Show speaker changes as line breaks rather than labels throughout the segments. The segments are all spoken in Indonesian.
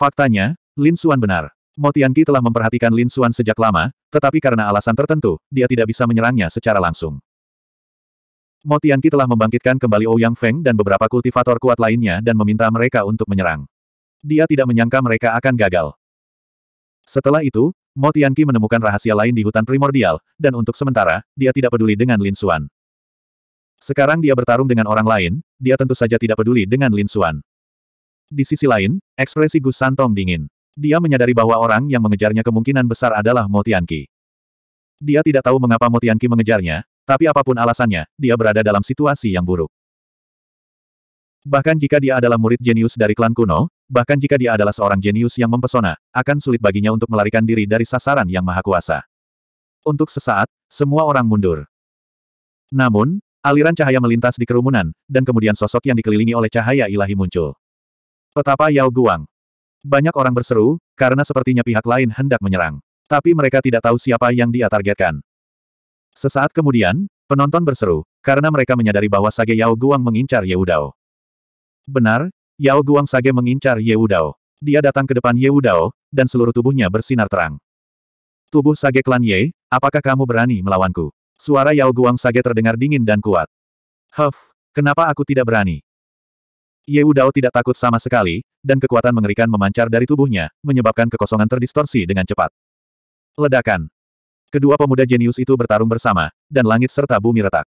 Faktanya, Lin Suan benar. Motianki telah memperhatikan Lin Suan sejak lama, tetapi karena alasan tertentu, dia tidak bisa menyerangnya secara langsung. Motianki telah membangkitkan kembali Ouyang oh Feng dan beberapa kultivator kuat lainnya dan meminta mereka untuk menyerang. Dia tidak menyangka mereka akan gagal. Setelah itu, Motianki menemukan rahasia lain di hutan primordial, dan untuk sementara, dia tidak peduli dengan Lin Suan. Sekarang dia bertarung dengan orang lain, dia tentu saja tidak peduli dengan Lin Suan. Di sisi lain, ekspresi Gus Santong dingin. Dia menyadari bahwa orang yang mengejarnya kemungkinan besar adalah Motianki. Dia tidak tahu mengapa Motianki mengejarnya, tapi apapun alasannya, dia berada dalam situasi yang buruk. Bahkan jika dia adalah murid jenius dari klan kuno, bahkan jika dia adalah seorang jenius yang mempesona, akan sulit baginya untuk melarikan diri dari sasaran yang maha kuasa. Untuk sesaat, semua orang mundur. Namun, aliran cahaya melintas di kerumunan, dan kemudian sosok yang dikelilingi oleh cahaya ilahi muncul. Petapa Yao Guang. Banyak orang berseru, karena sepertinya pihak lain hendak menyerang. Tapi mereka tidak tahu siapa yang dia targetkan. Sesaat kemudian, penonton berseru, karena mereka menyadari bahwa Sage Yao Guang mengincar Ye Wudao. Benar, Yao Guang Sage mengincar Ye Wudao. Dia datang ke depan Ye Wudao dan seluruh tubuhnya bersinar terang. Tubuh Sage Klan Ye, apakah kamu berani melawanku? Suara Yao Guang Sage terdengar dingin dan kuat. Huff, kenapa aku tidak berani? Yeu Dao tidak takut sama sekali, dan kekuatan mengerikan memancar dari tubuhnya, menyebabkan kekosongan terdistorsi dengan cepat. Ledakan. Kedua pemuda jenius itu bertarung bersama, dan langit serta bumi retak.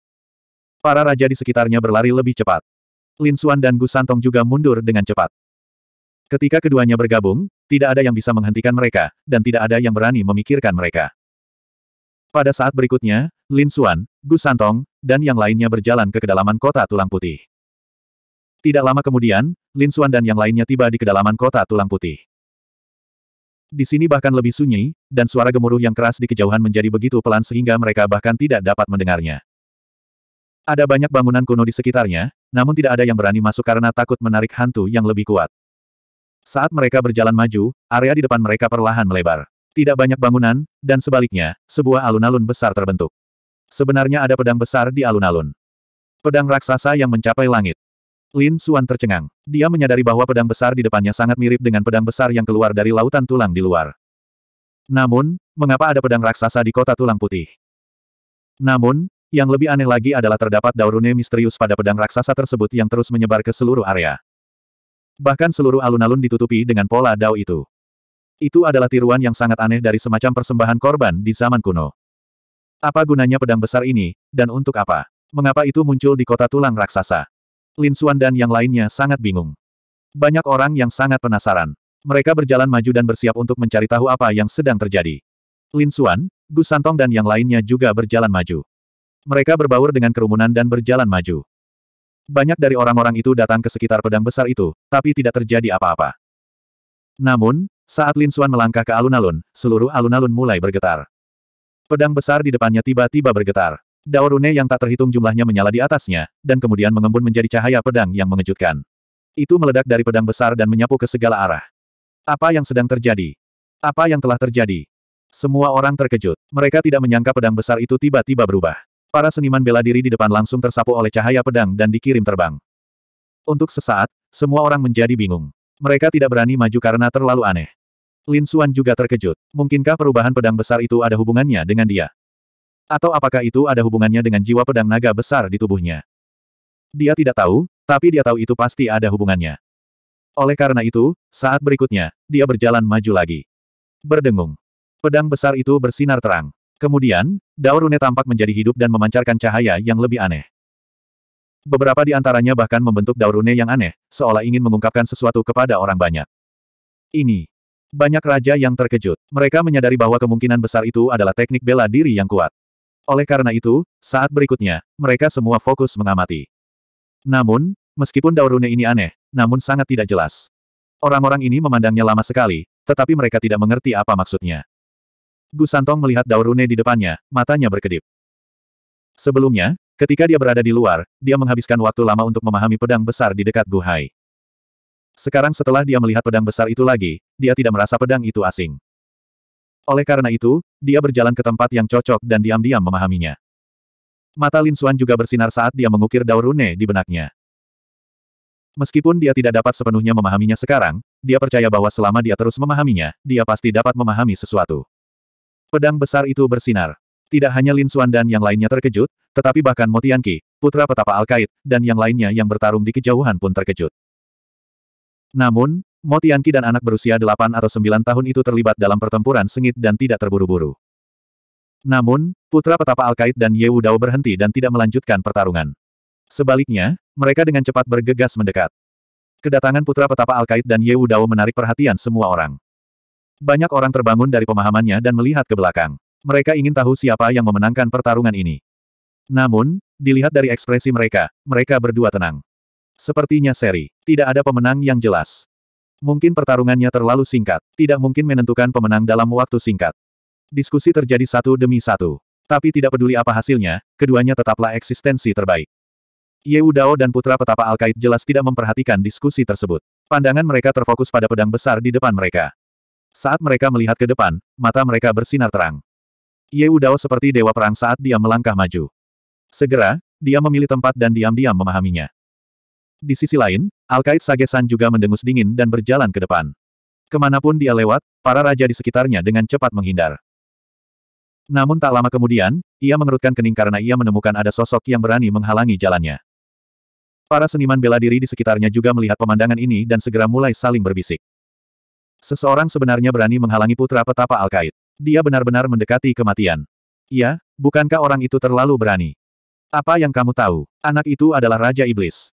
Para raja di sekitarnya berlari lebih cepat. Lin Xuan dan Gu Santong juga mundur dengan cepat. Ketika keduanya bergabung, tidak ada yang bisa menghentikan mereka, dan tidak ada yang berani memikirkan mereka. Pada saat berikutnya, Lin Xuan, Gu Santong, dan yang lainnya berjalan ke kedalaman kota tulang putih. Tidak lama kemudian, Lin Xuan dan yang lainnya tiba di kedalaman kota tulang putih. Di sini bahkan lebih sunyi, dan suara gemuruh yang keras di kejauhan menjadi begitu pelan sehingga mereka bahkan tidak dapat mendengarnya. Ada banyak bangunan kuno di sekitarnya, namun tidak ada yang berani masuk karena takut menarik hantu yang lebih kuat. Saat mereka berjalan maju, area di depan mereka perlahan melebar. Tidak banyak bangunan, dan sebaliknya, sebuah alun-alun besar terbentuk. Sebenarnya ada pedang besar di alun-alun. Pedang raksasa yang mencapai langit. Lin Suan tercengang. Dia menyadari bahwa pedang besar di depannya sangat mirip dengan pedang besar yang keluar dari lautan tulang di luar. Namun, mengapa ada pedang raksasa di kota tulang putih? Namun, yang lebih aneh lagi adalah terdapat daurune misterius pada pedang raksasa tersebut yang terus menyebar ke seluruh area. Bahkan seluruh alun-alun ditutupi dengan pola dao itu. Itu adalah tiruan yang sangat aneh dari semacam persembahan korban di zaman kuno. Apa gunanya pedang besar ini, dan untuk apa? Mengapa itu muncul di kota tulang raksasa? Lin Suan dan yang lainnya sangat bingung. Banyak orang yang sangat penasaran. Mereka berjalan maju dan bersiap untuk mencari tahu apa yang sedang terjadi. Lin Suan, Gus Santong dan yang lainnya juga berjalan maju. Mereka berbaur dengan kerumunan dan berjalan maju. Banyak dari orang-orang itu datang ke sekitar pedang besar itu, tapi tidak terjadi apa-apa. Namun, saat Lin Suan melangkah ke alun-alun, seluruh alun-alun mulai bergetar. Pedang besar di depannya tiba-tiba bergetar. Daorune yang tak terhitung jumlahnya menyala di atasnya, dan kemudian mengembun menjadi cahaya pedang yang mengejutkan. Itu meledak dari pedang besar dan menyapu ke segala arah. Apa yang sedang terjadi? Apa yang telah terjadi? Semua orang terkejut. Mereka tidak menyangka pedang besar itu tiba-tiba berubah. Para seniman bela diri di depan langsung tersapu oleh cahaya pedang dan dikirim terbang. Untuk sesaat, semua orang menjadi bingung. Mereka tidak berani maju karena terlalu aneh. Lin Xuan juga terkejut. Mungkinkah perubahan pedang besar itu ada hubungannya dengan dia? Atau apakah itu ada hubungannya dengan jiwa pedang naga besar di tubuhnya? Dia tidak tahu, tapi dia tahu itu pasti ada hubungannya. Oleh karena itu, saat berikutnya, dia berjalan maju lagi. Berdengung. Pedang besar itu bersinar terang. Kemudian, Daurune tampak menjadi hidup dan memancarkan cahaya yang lebih aneh. Beberapa di antaranya bahkan membentuk Daurune yang aneh, seolah ingin mengungkapkan sesuatu kepada orang banyak. Ini. Banyak raja yang terkejut. Mereka menyadari bahwa kemungkinan besar itu adalah teknik bela diri yang kuat. Oleh karena itu, saat berikutnya, mereka semua fokus mengamati. Namun, meskipun Daurune ini aneh, namun sangat tidak jelas. Orang-orang ini memandangnya lama sekali, tetapi mereka tidak mengerti apa maksudnya. Gu Santong melihat Daurune di depannya, matanya berkedip. Sebelumnya, ketika dia berada di luar, dia menghabiskan waktu lama untuk memahami pedang besar di dekat Gu Hai. Sekarang setelah dia melihat pedang besar itu lagi, dia tidak merasa pedang itu asing. Oleh karena itu, dia berjalan ke tempat yang cocok dan diam-diam memahaminya. Mata Lin Xuan juga bersinar saat dia mengukir daur rune di benaknya. Meskipun dia tidak dapat sepenuhnya memahaminya sekarang, dia percaya bahwa selama dia terus memahaminya, dia pasti dapat memahami sesuatu. Pedang besar itu bersinar. Tidak hanya Lin Xuan dan yang lainnya terkejut, tetapi bahkan Motianki, putra petapa Alkait, dan yang lainnya yang bertarung di kejauhan pun terkejut. Namun, Mo Tianqi dan anak berusia 8 atau 9 tahun itu terlibat dalam pertempuran sengit dan tidak terburu-buru. Namun, putra petapa Alkait dan Yewu Dao berhenti dan tidak melanjutkan pertarungan. Sebaliknya, mereka dengan cepat bergegas mendekat. Kedatangan putra petapa Alkait dan Yewu Dao menarik perhatian semua orang. Banyak orang terbangun dari pemahamannya dan melihat ke belakang. Mereka ingin tahu siapa yang memenangkan pertarungan ini. Namun, dilihat dari ekspresi mereka, mereka berdua tenang. Sepertinya seri, tidak ada pemenang yang jelas. Mungkin pertarungannya terlalu singkat, tidak mungkin menentukan pemenang dalam waktu singkat. Diskusi terjadi satu demi satu. Tapi tidak peduli apa hasilnya, keduanya tetaplah eksistensi terbaik. Ye Udao dan putra petapa Alkait jelas tidak memperhatikan diskusi tersebut. Pandangan mereka terfokus pada pedang besar di depan mereka. Saat mereka melihat ke depan, mata mereka bersinar terang. Ye Udao seperti dewa perang saat dia melangkah maju. Segera, dia memilih tempat dan diam-diam memahaminya. Di sisi lain, Alkait Sagesan juga mendengus dingin dan berjalan ke depan. Kemanapun dia lewat, para raja di sekitarnya dengan cepat menghindar. Namun tak lama kemudian, ia mengerutkan kening karena ia menemukan ada sosok yang berani menghalangi jalannya. Para seniman bela diri di sekitarnya juga melihat pemandangan ini dan segera mulai saling berbisik. Seseorang sebenarnya berani menghalangi putra petapa Alkait. Dia benar-benar mendekati kematian. Ya, bukankah orang itu terlalu berani? Apa yang kamu tahu? Anak itu adalah Raja Iblis.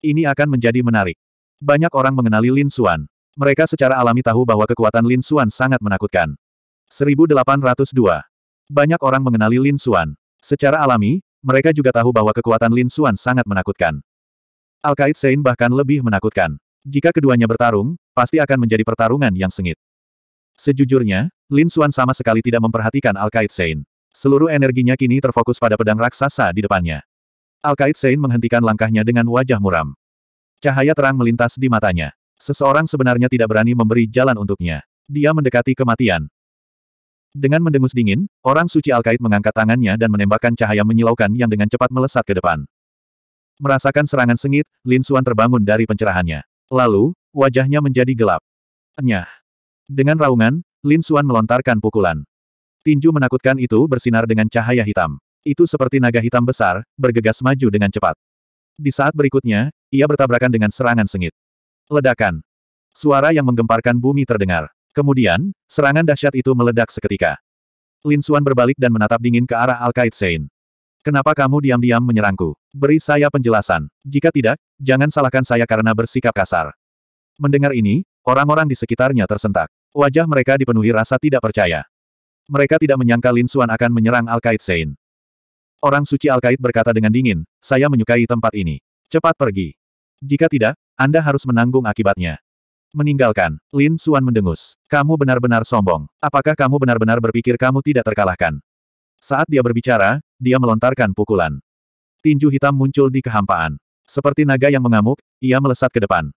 Ini akan menjadi menarik. Banyak orang mengenali Lin Xuan. Mereka secara alami tahu bahwa kekuatan Lin Xuan sangat menakutkan. 1802. Banyak orang mengenali Lin Xuan. Secara alami, mereka juga tahu bahwa kekuatan Lin Xuan sangat menakutkan. Alkait Sein bahkan lebih menakutkan. Jika keduanya bertarung, pasti akan menjadi pertarungan yang sengit. Sejujurnya, Lin Xuan sama sekali tidak memperhatikan Alkait Sein. Seluruh energinya kini terfokus pada pedang raksasa di depannya. Alkaid Sein menghentikan langkahnya dengan wajah muram. Cahaya terang melintas di matanya. Seseorang sebenarnya tidak berani memberi jalan untuknya. Dia mendekati kematian. Dengan mendengus dingin, orang suci Alkait mengangkat tangannya dan menembakkan cahaya menyilaukan yang dengan cepat melesat ke depan. Merasakan serangan sengit, Lin Suan terbangun dari pencerahannya. Lalu, wajahnya menjadi gelap. Enyah. Dengan raungan, Lin Suan melontarkan pukulan. Tinju menakutkan itu bersinar dengan cahaya hitam. Itu seperti naga hitam besar, bergegas maju dengan cepat. Di saat berikutnya, ia bertabrakan dengan serangan sengit. Ledakan. Suara yang menggemparkan bumi terdengar. Kemudian, serangan dahsyat itu meledak seketika. Lin Xuan berbalik dan menatap dingin ke arah Al-Qaid Sein. Kenapa kamu diam-diam menyerangku? Beri saya penjelasan. Jika tidak, jangan salahkan saya karena bersikap kasar. Mendengar ini, orang-orang di sekitarnya tersentak. Wajah mereka dipenuhi rasa tidak percaya. Mereka tidak menyangka Lin Xuan akan menyerang Al-Qaid Sein. Orang suci Alkait berkata dengan dingin, saya menyukai tempat ini. Cepat pergi. Jika tidak, Anda harus menanggung akibatnya. Meninggalkan, Lin Suan mendengus. Kamu benar-benar sombong. Apakah kamu benar-benar berpikir kamu tidak terkalahkan? Saat dia berbicara, dia melontarkan pukulan. Tinju hitam muncul di kehampaan. Seperti naga yang mengamuk, ia melesat ke depan.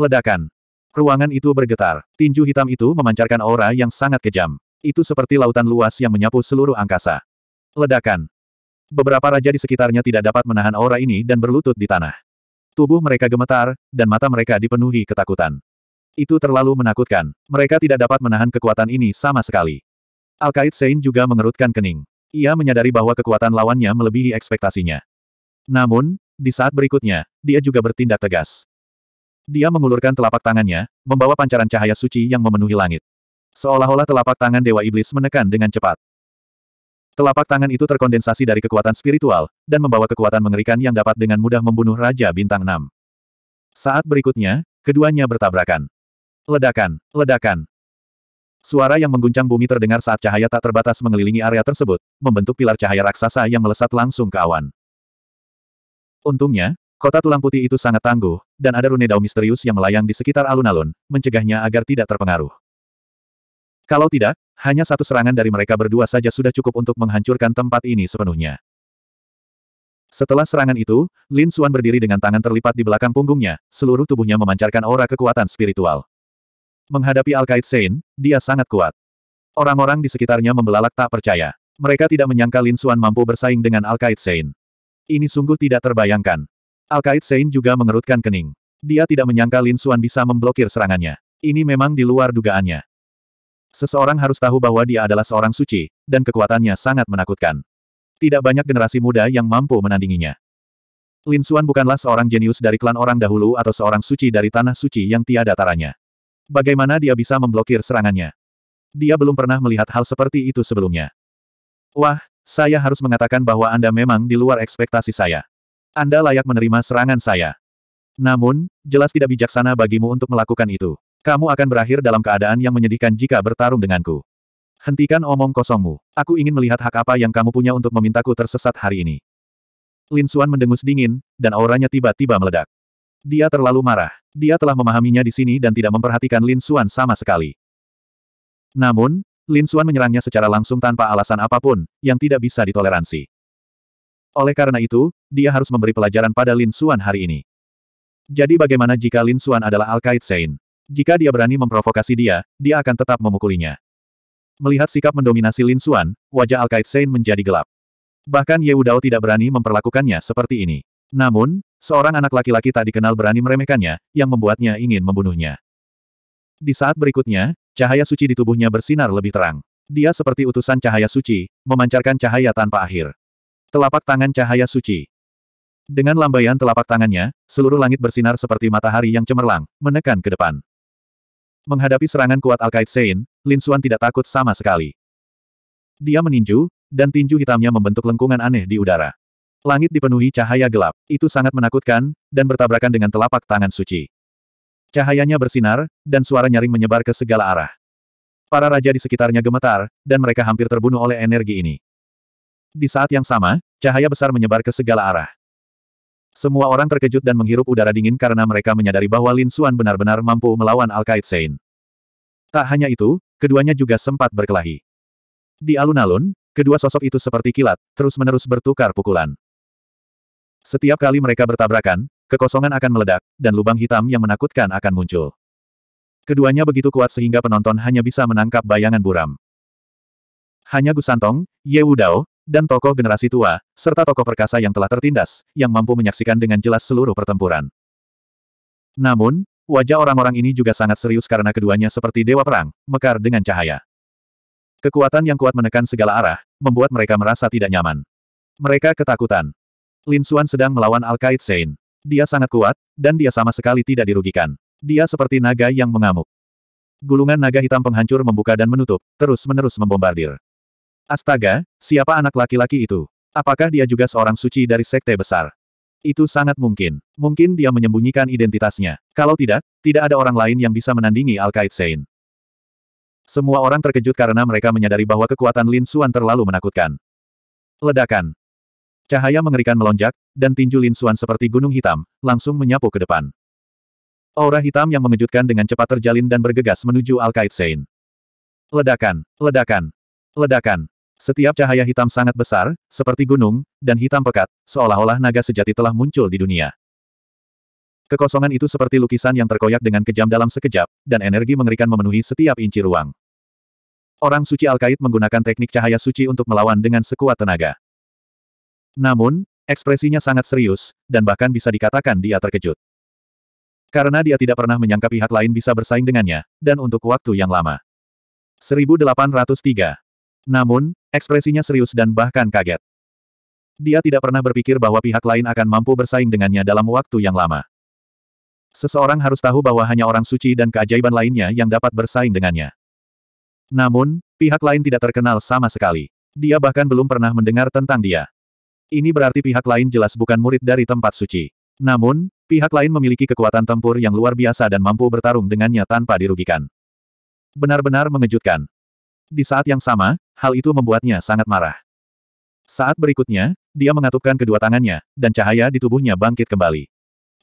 Ledakan. Ruangan itu bergetar. Tinju hitam itu memancarkan aura yang sangat kejam. Itu seperti lautan luas yang menyapu seluruh angkasa. Ledakan. Beberapa raja di sekitarnya tidak dapat menahan aura ini dan berlutut di tanah. Tubuh mereka gemetar, dan mata mereka dipenuhi ketakutan. Itu terlalu menakutkan. Mereka tidak dapat menahan kekuatan ini sama sekali. al Alkait Sein juga mengerutkan kening. Ia menyadari bahwa kekuatan lawannya melebihi ekspektasinya. Namun, di saat berikutnya, dia juga bertindak tegas. Dia mengulurkan telapak tangannya, membawa pancaran cahaya suci yang memenuhi langit. Seolah-olah telapak tangan Dewa Iblis menekan dengan cepat. Telapak tangan itu terkondensasi dari kekuatan spiritual, dan membawa kekuatan mengerikan yang dapat dengan mudah membunuh Raja Bintang 6. Saat berikutnya, keduanya bertabrakan. Ledakan, ledakan. Suara yang mengguncang bumi terdengar saat cahaya tak terbatas mengelilingi area tersebut, membentuk pilar cahaya raksasa yang melesat langsung ke awan. Untungnya, kota tulang putih itu sangat tangguh, dan ada rune dao misterius yang melayang di sekitar alun-alun, mencegahnya agar tidak terpengaruh. Kalau tidak, hanya satu serangan dari mereka berdua saja sudah cukup untuk menghancurkan tempat ini sepenuhnya. Setelah serangan itu, Lin Xuan berdiri dengan tangan terlipat di belakang punggungnya, seluruh tubuhnya memancarkan aura kekuatan spiritual. Menghadapi Alkaid Sein, dia sangat kuat. Orang-orang di sekitarnya membelalak tak percaya. Mereka tidak menyangka Lin Xuan mampu bersaing dengan Alkaid Sein. Ini sungguh tidak terbayangkan. Alkaid Sein juga mengerutkan kening. Dia tidak menyangka Lin Xuan bisa memblokir serangannya. Ini memang di luar dugaannya. Seseorang harus tahu bahwa dia adalah seorang suci, dan kekuatannya sangat menakutkan. Tidak banyak generasi muda yang mampu menandinginya. Lin Xuan bukanlah seorang jenius dari klan orang dahulu atau seorang suci dari tanah suci yang tiada taranya. Bagaimana dia bisa memblokir serangannya? Dia belum pernah melihat hal seperti itu sebelumnya. Wah, saya harus mengatakan bahwa Anda memang di luar ekspektasi saya. Anda layak menerima serangan saya. Namun, jelas tidak bijaksana bagimu untuk melakukan itu. Kamu akan berakhir dalam keadaan yang menyedihkan jika bertarung denganku. Hentikan omong kosongmu. Aku ingin melihat hak apa yang kamu punya untuk memintaku tersesat hari ini. Lin Xuan mendengus dingin, dan auranya tiba-tiba meledak. Dia terlalu marah. Dia telah memahaminya di sini dan tidak memperhatikan Lin Xuan sama sekali. Namun, Lin Xuan menyerangnya secara langsung tanpa alasan apapun, yang tidak bisa ditoleransi. Oleh karena itu, dia harus memberi pelajaran pada Lin Xuan hari ini. Jadi bagaimana jika Lin Xuan adalah Al-Qaid Sein? Jika dia berani memprovokasi dia, dia akan tetap memukulinya. Melihat sikap mendominasi Lin Xuan, wajah al Alkait Sein menjadi gelap. Bahkan Ye Udao tidak berani memperlakukannya seperti ini. Namun, seorang anak laki-laki tak dikenal berani meremehkannya, yang membuatnya ingin membunuhnya. Di saat berikutnya, cahaya suci di tubuhnya bersinar lebih terang. Dia seperti utusan cahaya suci, memancarkan cahaya tanpa akhir. Telapak tangan cahaya suci. Dengan lambaian telapak tangannya, seluruh langit bersinar seperti matahari yang cemerlang, menekan ke depan. Menghadapi serangan kuat Alkaid Sein, Lin Xuan tidak takut sama sekali. Dia meninju, dan tinju hitamnya membentuk lengkungan aneh di udara. Langit dipenuhi cahaya gelap, itu sangat menakutkan, dan bertabrakan dengan telapak tangan suci. Cahayanya bersinar, dan suara nyaring menyebar ke segala arah. Para raja di sekitarnya gemetar, dan mereka hampir terbunuh oleh energi ini. Di saat yang sama, cahaya besar menyebar ke segala arah. Semua orang terkejut dan menghirup udara dingin karena mereka menyadari bahwa Lin Xuan benar-benar mampu melawan al Sein. Tak hanya itu, keduanya juga sempat berkelahi. Di alun-alun, kedua sosok itu seperti kilat, terus-menerus bertukar pukulan. Setiap kali mereka bertabrakan, kekosongan akan meledak, dan lubang hitam yang menakutkan akan muncul. Keduanya begitu kuat sehingga penonton hanya bisa menangkap bayangan buram. Hanya Gusantong, Ye Wudao, dan tokoh generasi tua, serta tokoh perkasa yang telah tertindas, yang mampu menyaksikan dengan jelas seluruh pertempuran. Namun, wajah orang-orang ini juga sangat serius karena keduanya seperti dewa perang, mekar dengan cahaya. Kekuatan yang kuat menekan segala arah, membuat mereka merasa tidak nyaman. Mereka ketakutan. Lin Suan sedang melawan Al-Qaid Sein. Dia sangat kuat, dan dia sama sekali tidak dirugikan. Dia seperti naga yang mengamuk. Gulungan naga hitam penghancur membuka dan menutup, terus-menerus membombardir. Astaga, siapa anak laki-laki itu? Apakah dia juga seorang suci dari sekte besar? Itu sangat mungkin. Mungkin dia menyembunyikan identitasnya. Kalau tidak, tidak ada orang lain yang bisa menandingi al Sein. Semua orang terkejut karena mereka menyadari bahwa kekuatan Lin Suan terlalu menakutkan. Ledakan. Cahaya mengerikan melonjak, dan tinju Lin Suan seperti gunung hitam, langsung menyapu ke depan. Aura hitam yang mengejutkan dengan cepat terjalin dan bergegas menuju al Sein. Ledakan, ledakan, ledakan. Setiap cahaya hitam sangat besar, seperti gunung, dan hitam pekat, seolah-olah naga sejati telah muncul di dunia. Kekosongan itu seperti lukisan yang terkoyak dengan kejam dalam sekejap, dan energi mengerikan memenuhi setiap inci ruang. Orang suci Alkait menggunakan teknik cahaya suci untuk melawan dengan sekuat tenaga. Namun, ekspresinya sangat serius, dan bahkan bisa dikatakan dia terkejut. Karena dia tidak pernah menyangka pihak lain bisa bersaing dengannya, dan untuk waktu yang lama. 1803. Namun, Ekspresinya serius dan bahkan kaget. Dia tidak pernah berpikir bahwa pihak lain akan mampu bersaing dengannya dalam waktu yang lama. Seseorang harus tahu bahwa hanya orang suci dan keajaiban lainnya yang dapat bersaing dengannya. Namun, pihak lain tidak terkenal sama sekali. Dia bahkan belum pernah mendengar tentang dia. Ini berarti pihak lain jelas bukan murid dari tempat suci. Namun, pihak lain memiliki kekuatan tempur yang luar biasa dan mampu bertarung dengannya tanpa dirugikan. Benar-benar mengejutkan. Di saat yang sama, hal itu membuatnya sangat marah. Saat berikutnya, dia mengatupkan kedua tangannya, dan cahaya di tubuhnya bangkit kembali.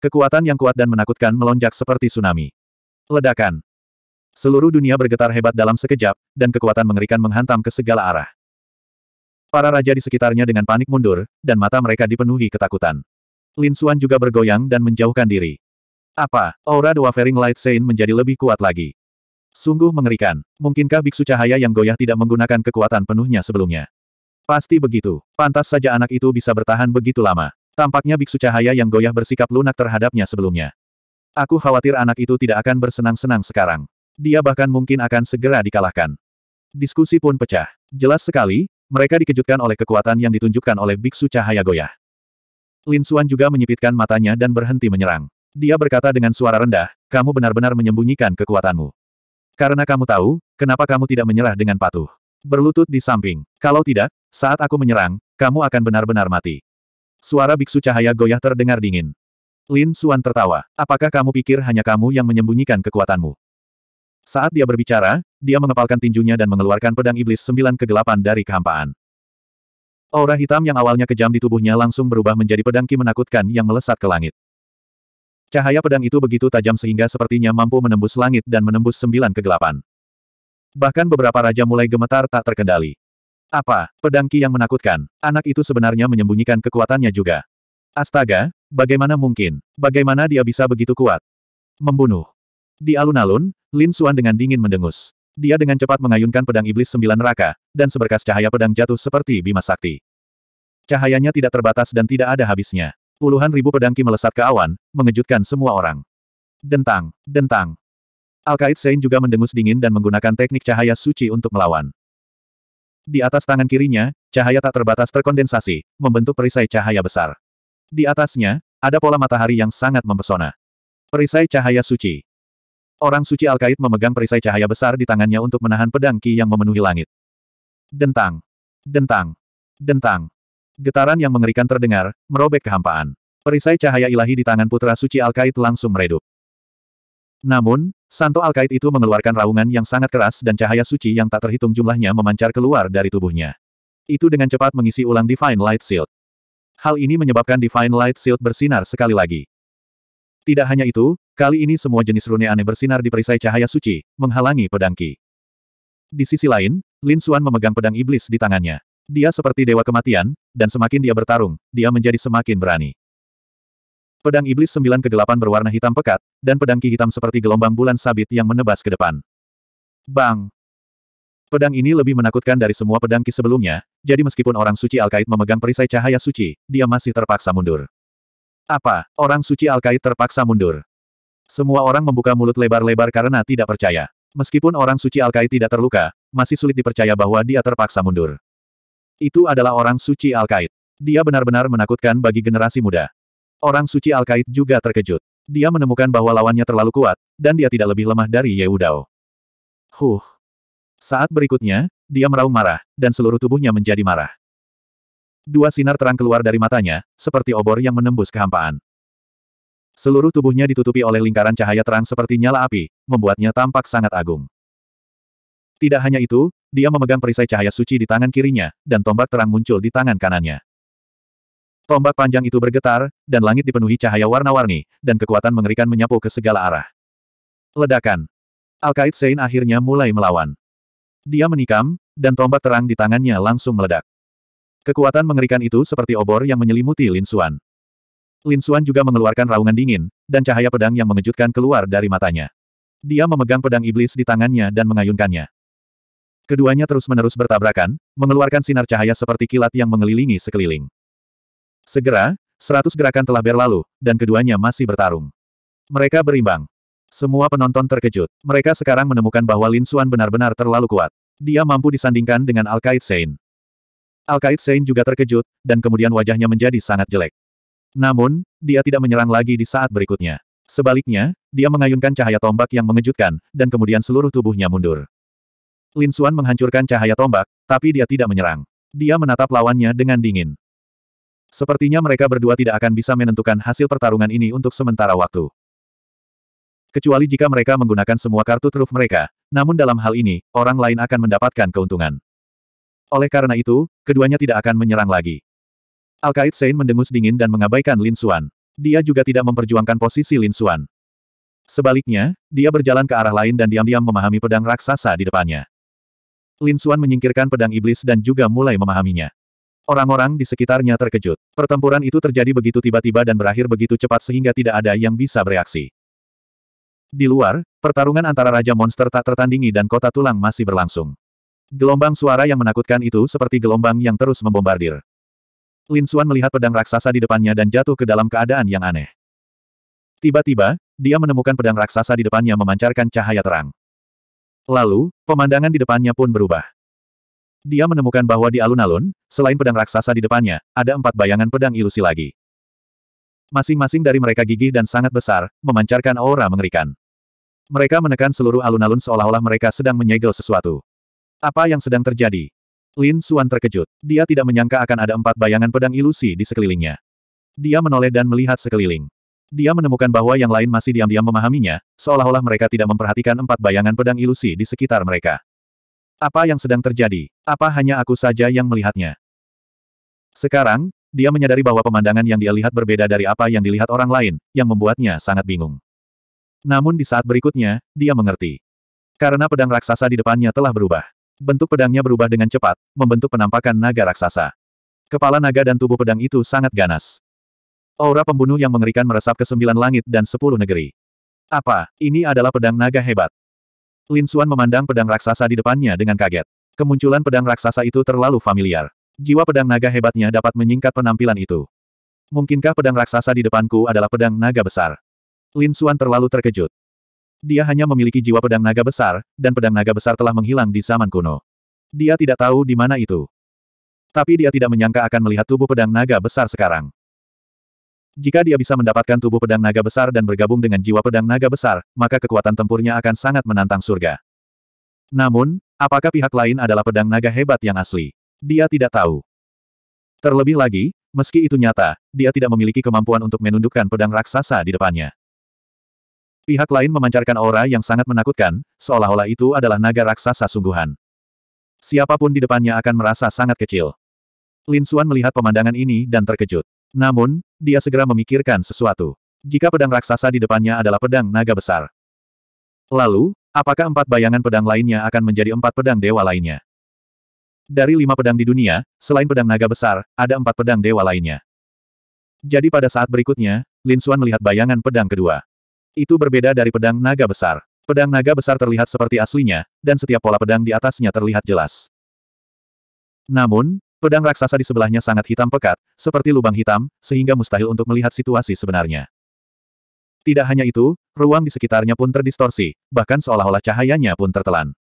Kekuatan yang kuat dan menakutkan melonjak seperti tsunami. Ledakan. Seluruh dunia bergetar hebat dalam sekejap, dan kekuatan mengerikan menghantam ke segala arah. Para raja di sekitarnya dengan panik mundur, dan mata mereka dipenuhi ketakutan. Lin Xuan juga bergoyang dan menjauhkan diri. Apa, aura dua Wavering Light Saint menjadi lebih kuat lagi? Sungguh mengerikan. Mungkinkah biksu cahaya yang goyah tidak menggunakan kekuatan penuhnya sebelumnya? Pasti begitu. Pantas saja anak itu bisa bertahan begitu lama. Tampaknya biksu cahaya yang goyah bersikap lunak terhadapnya sebelumnya. Aku khawatir anak itu tidak akan bersenang-senang sekarang. Dia bahkan mungkin akan segera dikalahkan. Diskusi pun pecah. Jelas sekali, mereka dikejutkan oleh kekuatan yang ditunjukkan oleh biksu cahaya goyah. Lin Suan juga menyipitkan matanya dan berhenti menyerang. Dia berkata dengan suara rendah, kamu benar-benar menyembunyikan kekuatanmu. Karena kamu tahu, kenapa kamu tidak menyerah dengan patuh. Berlutut di samping. Kalau tidak, saat aku menyerang, kamu akan benar-benar mati. Suara biksu cahaya goyah terdengar dingin. Lin Suan tertawa. Apakah kamu pikir hanya kamu yang menyembunyikan kekuatanmu? Saat dia berbicara, dia mengepalkan tinjunya dan mengeluarkan pedang iblis sembilan kegelapan dari kehampaan. Aura hitam yang awalnya kejam di tubuhnya langsung berubah menjadi pedang ki menakutkan yang melesat ke langit. Cahaya pedang itu begitu tajam sehingga sepertinya mampu menembus langit dan menembus sembilan kegelapan. Bahkan beberapa raja mulai gemetar tak terkendali. Apa, pedang Ki yang menakutkan, anak itu sebenarnya menyembunyikan kekuatannya juga. Astaga, bagaimana mungkin, bagaimana dia bisa begitu kuat? Membunuh. Di alun-alun, Lin Xuan dengan dingin mendengus. Dia dengan cepat mengayunkan pedang iblis sembilan neraka, dan seberkas cahaya pedang jatuh seperti bima sakti. Cahayanya tidak terbatas dan tidak ada habisnya. Puluhan ribu pedangki melesat ke awan, mengejutkan semua orang. Dentang, dentang. Alkaid Sein juga mendengus dingin dan menggunakan teknik cahaya suci untuk melawan. Di atas tangan kirinya, cahaya tak terbatas terkondensasi, membentuk perisai cahaya besar. Di atasnya, ada pola matahari yang sangat mempesona. Perisai cahaya suci. Orang suci Alkaid memegang perisai cahaya besar di tangannya untuk menahan pedangki yang memenuhi langit. Dentang. Dentang. Dentang. Getaran yang mengerikan terdengar, merobek kehampaan. Perisai cahaya ilahi di tangan putra suci Alkait langsung meredup. Namun, Santo Alkait itu mengeluarkan raungan yang sangat keras dan cahaya suci yang tak terhitung jumlahnya memancar keluar dari tubuhnya. Itu dengan cepat mengisi ulang Divine Light Shield. Hal ini menyebabkan Divine Light Shield bersinar sekali lagi. Tidak hanya itu, kali ini semua jenis rune aneh bersinar di perisai cahaya suci, menghalangi pedang Ki. Di sisi lain, Lin Suan memegang pedang iblis di tangannya. Dia seperti dewa kematian, dan semakin dia bertarung, dia menjadi semakin berani. Pedang iblis sembilan kegelapan berwarna hitam pekat, dan pedang ki hitam seperti gelombang bulan sabit yang menebas ke depan. Bang! Pedang ini lebih menakutkan dari semua pedang ki sebelumnya, jadi meskipun orang suci Alkait memegang perisai cahaya suci, dia masih terpaksa mundur. Apa? Orang suci Alkait terpaksa mundur. Semua orang membuka mulut lebar-lebar karena tidak percaya. Meskipun orang suci Alkait tidak terluka, masih sulit dipercaya bahwa dia terpaksa mundur. Itu adalah orang suci al Al-Qaid. Dia benar-benar menakutkan bagi generasi muda. Orang suci al Alkait juga terkejut. Dia menemukan bahwa lawannya terlalu kuat, dan dia tidak lebih lemah dari Yehudao. Huh. Saat berikutnya, dia meraung marah, dan seluruh tubuhnya menjadi marah. Dua sinar terang keluar dari matanya, seperti obor yang menembus kehampaan. Seluruh tubuhnya ditutupi oleh lingkaran cahaya terang seperti nyala api, membuatnya tampak sangat agung. Tidak hanya itu, dia memegang perisai cahaya suci di tangan kirinya, dan tombak terang muncul di tangan kanannya. Tombak panjang itu bergetar, dan langit dipenuhi cahaya warna-warni, dan kekuatan mengerikan menyapu ke segala arah. Ledakan. Alkait Sein akhirnya mulai melawan. Dia menikam, dan tombak terang di tangannya langsung meledak. Kekuatan mengerikan itu seperti obor yang menyelimuti Lin Suan. Lin Suan juga mengeluarkan raungan dingin, dan cahaya pedang yang mengejutkan keluar dari matanya. Dia memegang pedang iblis di tangannya dan mengayunkannya. Keduanya terus-menerus bertabrakan, mengeluarkan sinar cahaya seperti kilat yang mengelilingi sekeliling. Segera, seratus gerakan telah berlalu, dan keduanya masih bertarung. Mereka berimbang. Semua penonton terkejut. Mereka sekarang menemukan bahwa Lin Xuan benar-benar terlalu kuat. Dia mampu disandingkan dengan Al-Qaid Sein. al Sein juga terkejut, dan kemudian wajahnya menjadi sangat jelek. Namun, dia tidak menyerang lagi di saat berikutnya. Sebaliknya, dia mengayunkan cahaya tombak yang mengejutkan, dan kemudian seluruh tubuhnya mundur. Lin Xuan menghancurkan cahaya tombak, tapi dia tidak menyerang. Dia menatap lawannya dengan dingin. Sepertinya mereka berdua tidak akan bisa menentukan hasil pertarungan ini untuk sementara waktu. Kecuali jika mereka menggunakan semua kartu truf mereka, namun dalam hal ini, orang lain akan mendapatkan keuntungan. Oleh karena itu, keduanya tidak akan menyerang lagi. Alkait Sein mendengus dingin dan mengabaikan Lin Xuan. Dia juga tidak memperjuangkan posisi Lin Xuan. Sebaliknya, dia berjalan ke arah lain dan diam-diam memahami pedang raksasa di depannya. Lin Suan menyingkirkan pedang iblis dan juga mulai memahaminya. Orang-orang di sekitarnya terkejut. Pertempuran itu terjadi begitu tiba-tiba dan berakhir begitu cepat sehingga tidak ada yang bisa bereaksi. Di luar, pertarungan antara Raja Monster tak tertandingi dan kota tulang masih berlangsung. Gelombang suara yang menakutkan itu seperti gelombang yang terus membombardir. Lin Suan melihat pedang raksasa di depannya dan jatuh ke dalam keadaan yang aneh. Tiba-tiba, dia menemukan pedang raksasa di depannya memancarkan cahaya terang. Lalu, pemandangan di depannya pun berubah. Dia menemukan bahwa di alun-alun, selain pedang raksasa di depannya, ada empat bayangan pedang ilusi lagi. Masing-masing dari mereka gigih dan sangat besar, memancarkan aura mengerikan. Mereka menekan seluruh alun-alun seolah-olah mereka sedang menyegel sesuatu. Apa yang sedang terjadi? Lin Suan terkejut. Dia tidak menyangka akan ada empat bayangan pedang ilusi di sekelilingnya. Dia menoleh dan melihat sekeliling. Dia menemukan bahwa yang lain masih diam-diam memahaminya, seolah-olah mereka tidak memperhatikan empat bayangan pedang ilusi di sekitar mereka. Apa yang sedang terjadi? Apa hanya aku saja yang melihatnya? Sekarang, dia menyadari bahwa pemandangan yang dia lihat berbeda dari apa yang dilihat orang lain, yang membuatnya sangat bingung. Namun di saat berikutnya, dia mengerti. Karena pedang raksasa di depannya telah berubah. Bentuk pedangnya berubah dengan cepat, membentuk penampakan naga raksasa. Kepala naga dan tubuh pedang itu sangat ganas. Aura pembunuh yang mengerikan meresap ke sembilan langit dan sepuluh negeri. Apa, ini adalah pedang naga hebat? Lin Xuan memandang pedang raksasa di depannya dengan kaget. Kemunculan pedang raksasa itu terlalu familiar. Jiwa pedang naga hebatnya dapat menyingkat penampilan itu. Mungkinkah pedang raksasa di depanku adalah pedang naga besar? Lin Xuan terlalu terkejut. Dia hanya memiliki jiwa pedang naga besar, dan pedang naga besar telah menghilang di zaman kuno. Dia tidak tahu di mana itu. Tapi dia tidak menyangka akan melihat tubuh pedang naga besar sekarang. Jika dia bisa mendapatkan tubuh pedang naga besar dan bergabung dengan jiwa pedang naga besar, maka kekuatan tempurnya akan sangat menantang surga. Namun, apakah pihak lain adalah pedang naga hebat yang asli? Dia tidak tahu. Terlebih lagi, meski itu nyata, dia tidak memiliki kemampuan untuk menundukkan pedang raksasa di depannya. Pihak lain memancarkan aura yang sangat menakutkan, seolah-olah itu adalah naga raksasa sungguhan. Siapapun di depannya akan merasa sangat kecil. Lin Suan melihat pemandangan ini dan terkejut. Namun, dia segera memikirkan sesuatu. Jika pedang raksasa di depannya adalah pedang naga besar. Lalu, apakah empat bayangan pedang lainnya akan menjadi empat pedang dewa lainnya? Dari lima pedang di dunia, selain pedang naga besar, ada empat pedang dewa lainnya. Jadi pada saat berikutnya, Lin Xuan melihat bayangan pedang kedua. Itu berbeda dari pedang naga besar. Pedang naga besar terlihat seperti aslinya, dan setiap pola pedang di atasnya terlihat jelas. Namun, Pedang raksasa di sebelahnya sangat hitam pekat, seperti lubang hitam, sehingga mustahil untuk melihat situasi sebenarnya. Tidak hanya itu, ruang di sekitarnya pun terdistorsi, bahkan seolah-olah cahayanya pun tertelan.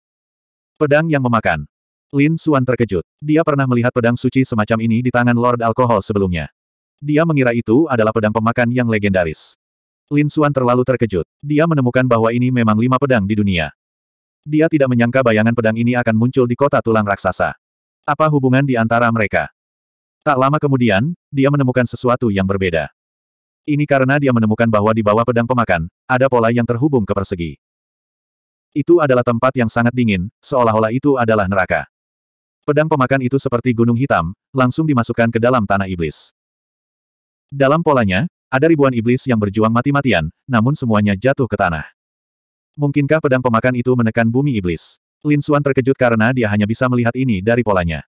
Pedang yang memakan. Lin Suan terkejut. Dia pernah melihat pedang suci semacam ini di tangan Lord Alkohol sebelumnya. Dia mengira itu adalah pedang pemakan yang legendaris. Lin Suan terlalu terkejut. Dia menemukan bahwa ini memang lima pedang di dunia. Dia tidak menyangka bayangan pedang ini akan muncul di kota tulang raksasa. Apa hubungan di antara mereka? Tak lama kemudian, dia menemukan sesuatu yang berbeda. Ini karena dia menemukan bahwa di bawah pedang pemakan, ada pola yang terhubung ke persegi. Itu adalah tempat yang sangat dingin, seolah-olah itu adalah neraka. Pedang pemakan itu seperti gunung hitam, langsung dimasukkan ke dalam tanah iblis. Dalam polanya, ada ribuan iblis yang berjuang mati-matian, namun semuanya jatuh ke tanah. Mungkinkah pedang pemakan itu menekan bumi iblis? Lin Suan terkejut karena dia hanya bisa melihat ini dari polanya.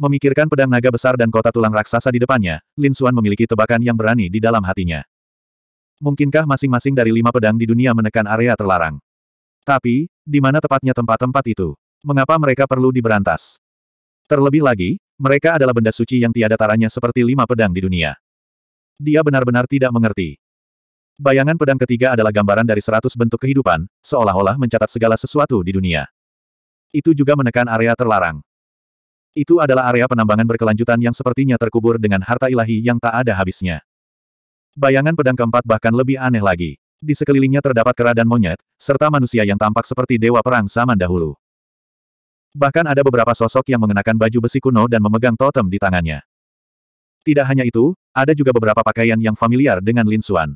Memikirkan pedang naga besar dan kota tulang raksasa di depannya, Lin Suan memiliki tebakan yang berani di dalam hatinya. Mungkinkah masing-masing dari lima pedang di dunia menekan area terlarang? Tapi, di mana tepatnya tempat-tempat itu? Mengapa mereka perlu diberantas? Terlebih lagi, mereka adalah benda suci yang tiada taranya seperti lima pedang di dunia. Dia benar-benar tidak mengerti. Bayangan pedang ketiga adalah gambaran dari seratus bentuk kehidupan, seolah-olah mencatat segala sesuatu di dunia. Itu juga menekan area terlarang. Itu adalah area penambangan berkelanjutan yang sepertinya terkubur dengan harta ilahi yang tak ada habisnya. Bayangan pedang keempat bahkan lebih aneh lagi. Di sekelilingnya terdapat kera dan monyet, serta manusia yang tampak seperti dewa perang zaman dahulu. Bahkan ada beberapa sosok yang mengenakan baju besi kuno dan memegang totem di tangannya. Tidak hanya itu, ada juga beberapa pakaian yang familiar dengan Lin Suan.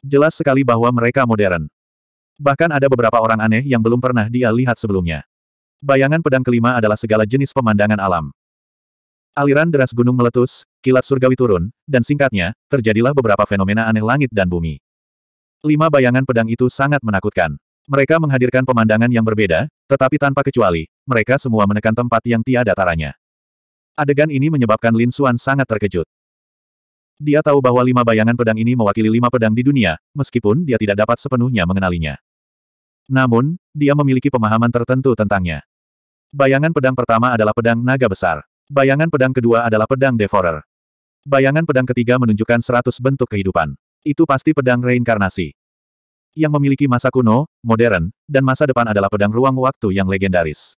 Jelas sekali bahwa mereka modern. Bahkan ada beberapa orang aneh yang belum pernah dia lihat sebelumnya. Bayangan pedang kelima adalah segala jenis pemandangan alam. Aliran deras gunung meletus, kilat surgawi turun, dan singkatnya, terjadilah beberapa fenomena aneh langit dan bumi. Lima bayangan pedang itu sangat menakutkan. Mereka menghadirkan pemandangan yang berbeda, tetapi tanpa kecuali, mereka semua menekan tempat yang tiada taranya. Adegan ini menyebabkan Lin Suan sangat terkejut. Dia tahu bahwa lima bayangan pedang ini mewakili lima pedang di dunia, meskipun dia tidak dapat sepenuhnya mengenalinya. Namun, dia memiliki pemahaman tertentu tentangnya. Bayangan pedang pertama adalah pedang naga besar. Bayangan pedang kedua adalah pedang devorer. Bayangan pedang ketiga menunjukkan seratus bentuk kehidupan. Itu pasti pedang reinkarnasi. Yang memiliki masa kuno, modern, dan masa depan adalah pedang ruang waktu yang legendaris.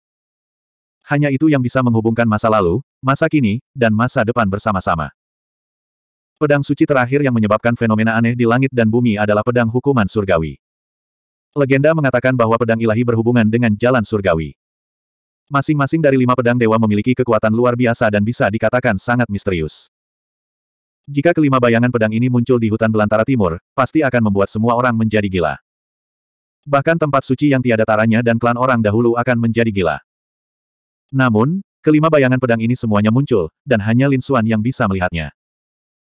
Hanya itu yang bisa menghubungkan masa lalu, masa kini, dan masa depan bersama-sama. Pedang suci terakhir yang menyebabkan fenomena aneh di langit dan bumi adalah pedang hukuman surgawi. Legenda mengatakan bahwa pedang ilahi berhubungan dengan jalan surgawi. Masing-masing dari lima pedang dewa memiliki kekuatan luar biasa dan bisa dikatakan sangat misterius. Jika kelima bayangan pedang ini muncul di hutan belantara timur, pasti akan membuat semua orang menjadi gila. Bahkan tempat suci yang tiada taranya dan klan orang dahulu akan menjadi gila. Namun, kelima bayangan pedang ini semuanya muncul, dan hanya Lin Suan yang bisa melihatnya.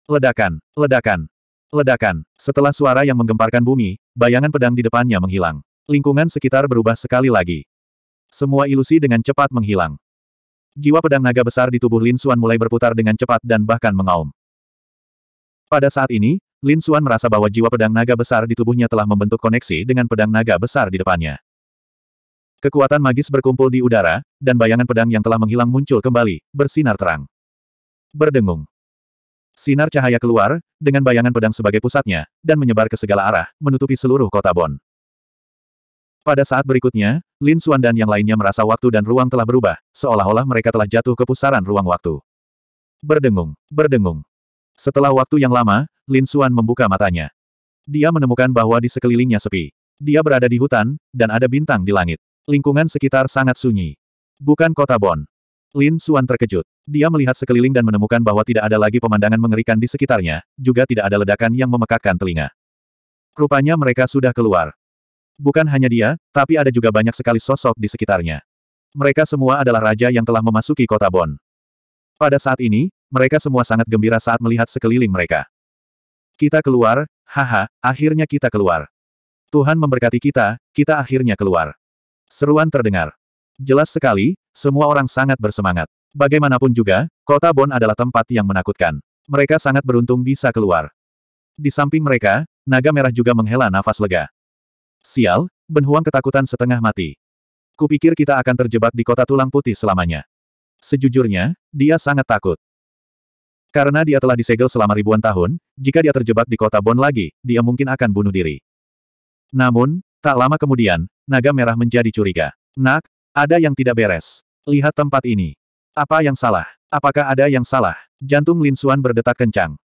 Ledakan, ledakan, ledakan. Setelah suara yang menggemparkan bumi, bayangan pedang di depannya menghilang. Lingkungan sekitar berubah sekali lagi. Semua ilusi dengan cepat menghilang. Jiwa pedang naga besar di tubuh Lin Xuan mulai berputar dengan cepat dan bahkan mengaum. Pada saat ini, Lin Xuan merasa bahwa jiwa pedang naga besar di tubuhnya telah membentuk koneksi dengan pedang naga besar di depannya. Kekuatan magis berkumpul di udara, dan bayangan pedang yang telah menghilang muncul kembali, bersinar terang. Berdengung. Sinar cahaya keluar, dengan bayangan pedang sebagai pusatnya, dan menyebar ke segala arah, menutupi seluruh kota Bon. Pada saat berikutnya, Lin Xuan dan yang lainnya merasa waktu dan ruang telah berubah, seolah-olah mereka telah jatuh ke pusaran ruang waktu. Berdengung, berdengung. Setelah waktu yang lama, Lin Xuan membuka matanya. Dia menemukan bahwa di sekelilingnya sepi. Dia berada di hutan, dan ada bintang di langit. Lingkungan sekitar sangat sunyi. Bukan kota Bon. Lin Xuan terkejut. Dia melihat sekeliling dan menemukan bahwa tidak ada lagi pemandangan mengerikan di sekitarnya, juga tidak ada ledakan yang memekakkan telinga. Rupanya mereka sudah keluar. Bukan hanya dia, tapi ada juga banyak sekali sosok di sekitarnya. Mereka semua adalah raja yang telah memasuki kota Bon. Pada saat ini, mereka semua sangat gembira saat melihat sekeliling mereka. Kita keluar, haha, akhirnya kita keluar. Tuhan memberkati kita, kita akhirnya keluar. Seruan terdengar. Jelas sekali, semua orang sangat bersemangat. Bagaimanapun juga, kota Bon adalah tempat yang menakutkan. Mereka sangat beruntung bisa keluar. Di samping mereka, naga merah juga menghela nafas lega. Sial, benhuang ketakutan setengah mati. Kupikir kita akan terjebak di kota tulang putih selamanya. Sejujurnya, dia sangat takut. Karena dia telah disegel selama ribuan tahun, jika dia terjebak di kota Bon lagi, dia mungkin akan bunuh diri. Namun, tak lama kemudian, naga merah menjadi curiga. Nak, ada yang tidak beres. Lihat tempat ini. Apa yang salah? Apakah ada yang salah? Jantung Lin Xuan berdetak kencang.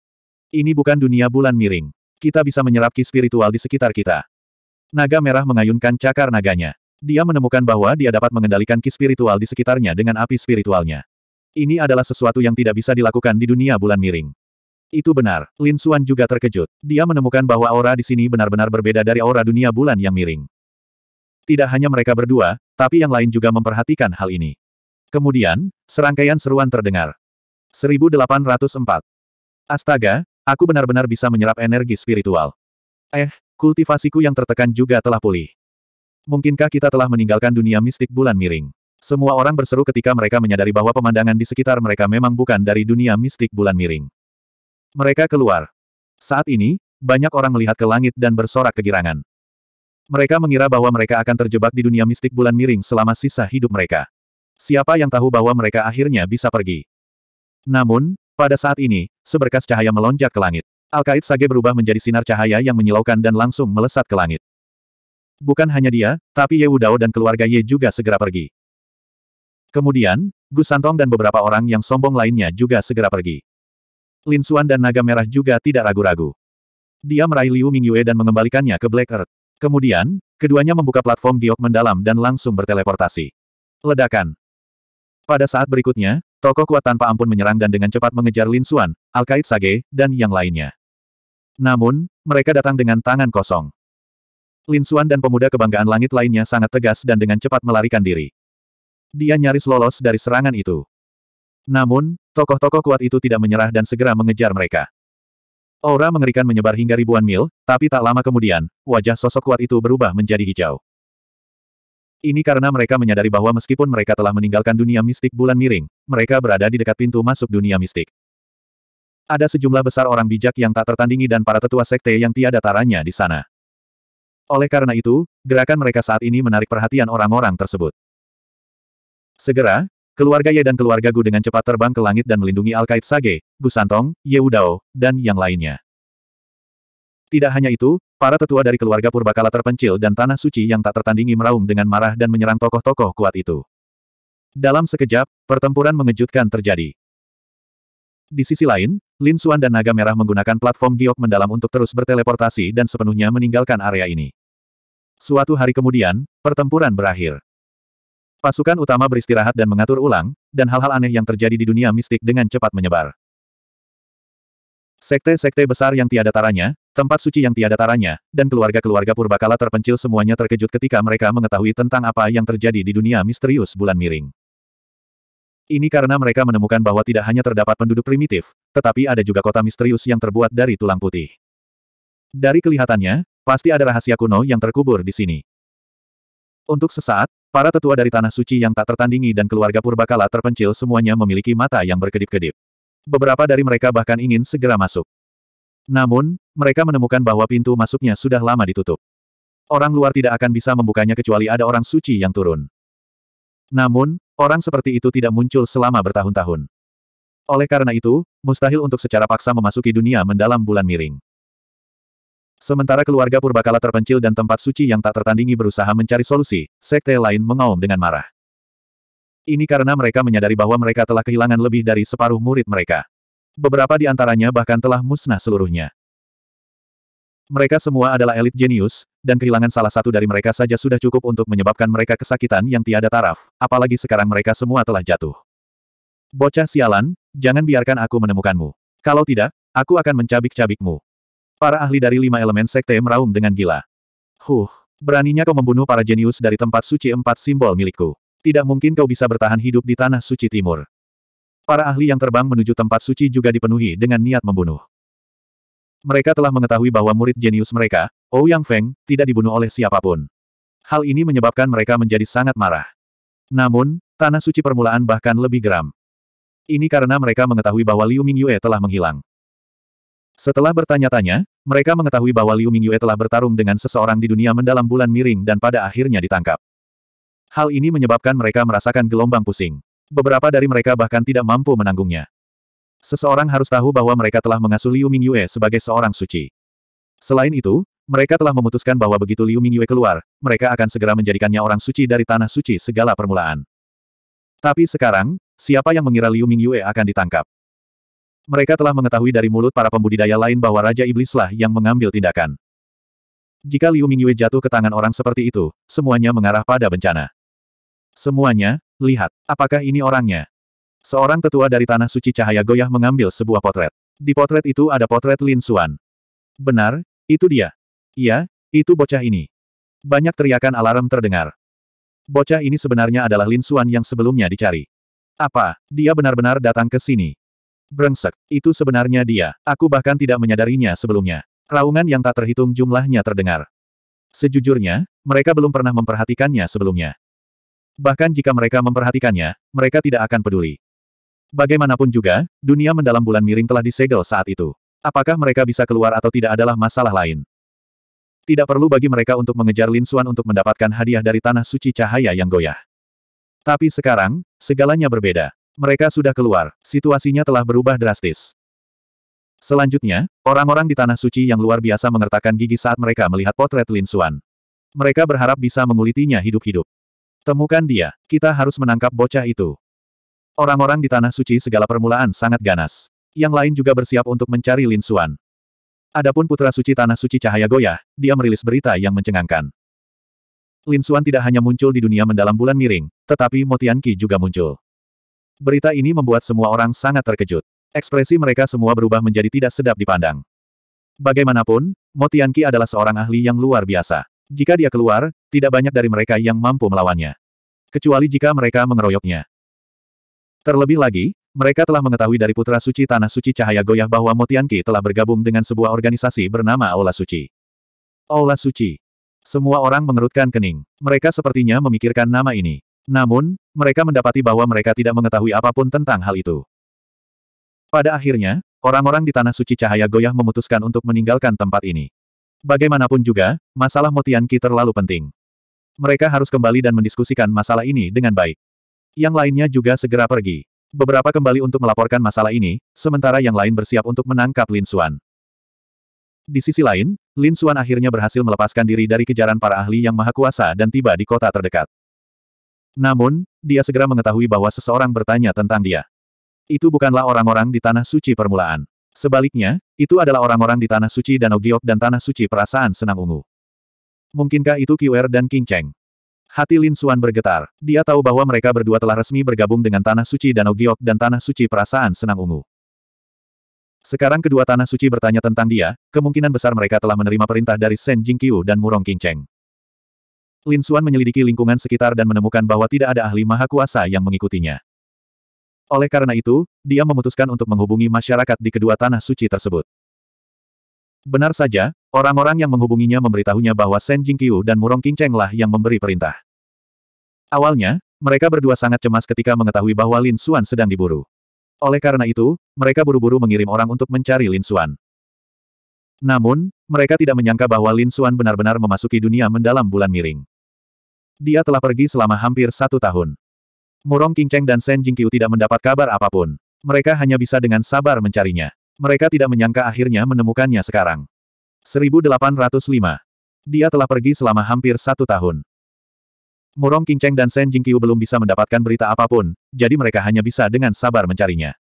Ini bukan dunia bulan miring. Kita bisa menyerap ki spiritual di sekitar kita. Naga merah mengayunkan cakar naganya. Dia menemukan bahwa dia dapat mengendalikan ki spiritual di sekitarnya dengan api spiritualnya. Ini adalah sesuatu yang tidak bisa dilakukan di dunia bulan miring. Itu benar, Lin Xuan juga terkejut. Dia menemukan bahwa aura di sini benar-benar berbeda dari aura dunia bulan yang miring. Tidak hanya mereka berdua, tapi yang lain juga memperhatikan hal ini. Kemudian, serangkaian seruan terdengar. 1804. Astaga, aku benar-benar bisa menyerap energi spiritual. Eh, kultivasiku yang tertekan juga telah pulih. Mungkinkah kita telah meninggalkan dunia mistik bulan miring? Semua orang berseru ketika mereka menyadari bahwa pemandangan di sekitar mereka memang bukan dari dunia mistik bulan miring. Mereka keluar. Saat ini, banyak orang melihat ke langit dan bersorak kegirangan. Mereka mengira bahwa mereka akan terjebak di dunia mistik bulan miring selama sisa hidup mereka. Siapa yang tahu bahwa mereka akhirnya bisa pergi? Namun, pada saat ini, seberkas cahaya melonjak ke langit. Alkait Sage berubah menjadi sinar cahaya yang menyilaukan dan langsung melesat ke langit. Bukan hanya dia, tapi Ye Wudao dan keluarga Ye juga segera pergi. Kemudian, Gu Santong dan beberapa orang yang sombong lainnya juga segera pergi. Lin Xuan dan Naga Merah juga tidak ragu-ragu. Dia meraih Liu Mingyue dan mengembalikannya ke Black Earth. Kemudian, keduanya membuka platform giok mendalam dan langsung berteleportasi. Ledakan. Pada saat berikutnya, tokoh kuat tanpa ampun menyerang dan dengan cepat mengejar Lin Xuan, Alkait Sage, dan yang lainnya. Namun, mereka datang dengan tangan kosong. Lin Xuan dan pemuda kebanggaan langit lainnya sangat tegas dan dengan cepat melarikan diri. Dia nyaris lolos dari serangan itu. Namun, tokoh-tokoh kuat itu tidak menyerah dan segera mengejar mereka. Aura mengerikan menyebar hingga ribuan mil, tapi tak lama kemudian, wajah sosok kuat itu berubah menjadi hijau. Ini karena mereka menyadari bahwa meskipun mereka telah meninggalkan dunia mistik bulan miring, mereka berada di dekat pintu masuk dunia mistik. Ada sejumlah besar orang bijak yang tak tertandingi dan para tetua sekte yang tiada taranya di sana. Oleh karena itu, gerakan mereka saat ini menarik perhatian orang-orang tersebut. Segera, keluarga Ye dan keluarga Gu dengan cepat terbang ke langit dan melindungi Alkait Sage, Gu Santong, Ye Udao, dan yang lainnya. Tidak hanya itu, para tetua dari keluarga purbakala terpencil dan tanah suci yang tak tertandingi meraung dengan marah dan menyerang tokoh-tokoh kuat itu. Dalam sekejap, pertempuran mengejutkan terjadi. Di sisi lain, Lin Xuan dan Naga Merah menggunakan platform giok mendalam untuk terus berteleportasi dan sepenuhnya meninggalkan area ini. Suatu hari kemudian, pertempuran berakhir. Pasukan utama beristirahat dan mengatur ulang, dan hal-hal aneh yang terjadi di dunia mistik dengan cepat menyebar. Sekte-sekte besar yang tiada taranya, tempat suci yang tiada taranya, dan keluarga-keluarga purbakala terpencil semuanya terkejut ketika mereka mengetahui tentang apa yang terjadi di dunia misterius bulan miring. Ini karena mereka menemukan bahwa tidak hanya terdapat penduduk primitif, tetapi ada juga kota misterius yang terbuat dari tulang putih. Dari kelihatannya, pasti ada rahasia kuno yang terkubur di sini. Untuk sesaat, para tetua dari Tanah Suci yang tak tertandingi dan keluarga purbakala terpencil semuanya memiliki mata yang berkedip-kedip. Beberapa dari mereka bahkan ingin segera masuk. Namun, mereka menemukan bahwa pintu masuknya sudah lama ditutup. Orang luar tidak akan bisa membukanya kecuali ada orang suci yang turun. Namun, orang seperti itu tidak muncul selama bertahun-tahun. Oleh karena itu, mustahil untuk secara paksa memasuki dunia mendalam bulan miring. Sementara keluarga purbakala terpencil dan tempat suci yang tak tertandingi berusaha mencari solusi, sekte lain mengaum dengan marah. Ini karena mereka menyadari bahwa mereka telah kehilangan lebih dari separuh murid mereka. Beberapa di antaranya bahkan telah musnah seluruhnya. Mereka semua adalah elit jenius, dan kehilangan salah satu dari mereka saja sudah cukup untuk menyebabkan mereka kesakitan yang tiada taraf, apalagi sekarang mereka semua telah jatuh. Bocah sialan, jangan biarkan aku menemukanmu. Kalau tidak, aku akan mencabik-cabikmu. Para ahli dari lima elemen sekte meraung dengan gila. Huh, beraninya kau membunuh para jenius dari tempat suci empat simbol milikku. Tidak mungkin kau bisa bertahan hidup di tanah suci timur. Para ahli yang terbang menuju tempat suci juga dipenuhi dengan niat membunuh. Mereka telah mengetahui bahwa murid jenius mereka, Ou Yang Feng, tidak dibunuh oleh siapapun. Hal ini menyebabkan mereka menjadi sangat marah. Namun, tanah suci permulaan bahkan lebih geram. Ini karena mereka mengetahui bahwa Liu Mingyue telah menghilang. Setelah bertanya-tanya, mereka mengetahui bahwa Liu Mingyue telah bertarung dengan seseorang di dunia mendalam bulan miring dan pada akhirnya ditangkap. Hal ini menyebabkan mereka merasakan gelombang pusing. Beberapa dari mereka bahkan tidak mampu menanggungnya. Seseorang harus tahu bahwa mereka telah mengasuh Liu Mingyue sebagai seorang suci. Selain itu, mereka telah memutuskan bahwa begitu Liu Mingyue keluar, mereka akan segera menjadikannya orang suci dari tanah suci segala permulaan. Tapi sekarang, siapa yang mengira Liu Mingyue akan ditangkap? Mereka telah mengetahui dari mulut para pembudidaya lain bahwa Raja Iblislah yang mengambil tindakan. Jika Liu Mingyue jatuh ke tangan orang seperti itu, semuanya mengarah pada bencana. Semuanya, lihat, apakah ini orangnya? Seorang tetua dari Tanah Suci Cahaya Goyah mengambil sebuah potret. Di potret itu ada potret Lin Suan. Benar, itu dia. Iya, itu bocah ini. Banyak teriakan alarm terdengar. Bocah ini sebenarnya adalah Lin Suan yang sebelumnya dicari. Apa, dia benar-benar datang ke sini? Brengsek, itu sebenarnya dia. Aku bahkan tidak menyadarinya sebelumnya. Raungan yang tak terhitung jumlahnya terdengar. Sejujurnya, mereka belum pernah memperhatikannya sebelumnya. Bahkan jika mereka memperhatikannya, mereka tidak akan peduli. Bagaimanapun juga, dunia mendalam bulan miring telah disegel saat itu. Apakah mereka bisa keluar atau tidak adalah masalah lain. Tidak perlu bagi mereka untuk mengejar Lin Xuan untuk mendapatkan hadiah dari Tanah Suci Cahaya yang goyah. Tapi sekarang, segalanya berbeda. Mereka sudah keluar, situasinya telah berubah drastis. Selanjutnya, orang-orang di Tanah Suci yang luar biasa mengertakkan gigi saat mereka melihat potret Lin Xuan. Mereka berharap bisa mengulitinya hidup-hidup. Temukan dia, kita harus menangkap bocah itu. Orang-orang di Tanah Suci segala permulaan sangat ganas. Yang lain juga bersiap untuk mencari Lin Suan. Adapun Putra Suci Tanah Suci Cahaya Goyah, dia merilis berita yang mencengangkan. Lin Suan tidak hanya muncul di dunia mendalam bulan miring, tetapi Motian Qi juga muncul. Berita ini membuat semua orang sangat terkejut. Ekspresi mereka semua berubah menjadi tidak sedap dipandang. Bagaimanapun, Motian Qi adalah seorang ahli yang luar biasa. Jika dia keluar, tidak banyak dari mereka yang mampu melawannya. Kecuali jika mereka mengeroyoknya. Terlebih lagi, mereka telah mengetahui dari Putra Suci Tanah Suci Cahaya Goyah bahwa Motianki telah bergabung dengan sebuah organisasi bernama Aula Suci. Aula Suci. Semua orang mengerutkan kening. Mereka sepertinya memikirkan nama ini. Namun, mereka mendapati bahwa mereka tidak mengetahui apapun tentang hal itu. Pada akhirnya, orang-orang di Tanah Suci Cahaya Goyah memutuskan untuk meninggalkan tempat ini. Bagaimanapun juga, masalah Motian terlalu penting. Mereka harus kembali dan mendiskusikan masalah ini dengan baik. Yang lainnya juga segera pergi. Beberapa kembali untuk melaporkan masalah ini, sementara yang lain bersiap untuk menangkap Lin Xuan. Di sisi lain, Lin Xuan akhirnya berhasil melepaskan diri dari kejaran para ahli yang maha kuasa dan tiba di kota terdekat. Namun, dia segera mengetahui bahwa seseorang bertanya tentang dia. Itu bukanlah orang-orang di Tanah Suci Permulaan. Sebaliknya, itu adalah orang-orang di Tanah Suci dan Ogiok dan Tanah Suci Perasaan Senang Ungu. Mungkinkah itu Qr er dan King Cheng? Hati Lin Xuan bergetar. Dia tahu bahwa mereka berdua telah resmi bergabung dengan Tanah Suci dan Ogiok dan Tanah Suci Perasaan Senang Ungu. Sekarang kedua Tanah Suci bertanya tentang dia, kemungkinan besar mereka telah menerima perintah dari Shen Jingqiu dan Murong King Cheng. Lin Xuan menyelidiki lingkungan sekitar dan menemukan bahwa tidak ada ahli maha kuasa yang mengikutinya. Oleh karena itu, dia memutuskan untuk menghubungi masyarakat di kedua tanah suci tersebut. Benar saja, orang-orang yang menghubunginya memberitahunya bahwa Shen Jingqiu dan Murong Qingcheng lah yang memberi perintah. Awalnya, mereka berdua sangat cemas ketika mengetahui bahwa Lin Xuan sedang diburu. Oleh karena itu, mereka buru-buru mengirim orang untuk mencari Lin Xuan. Namun, mereka tidak menyangka bahwa Lin Xuan benar-benar memasuki dunia mendalam bulan miring. Dia telah pergi selama hampir satu tahun. Murong Qingcheng dan Shen Jingqiu tidak mendapat kabar apapun. Mereka hanya bisa dengan sabar mencarinya. Mereka tidak menyangka akhirnya menemukannya sekarang. 1805. Dia telah pergi selama hampir satu tahun. Murong Qingcheng dan Shen Jingqiu belum bisa mendapatkan berita apapun, jadi mereka hanya bisa dengan sabar mencarinya.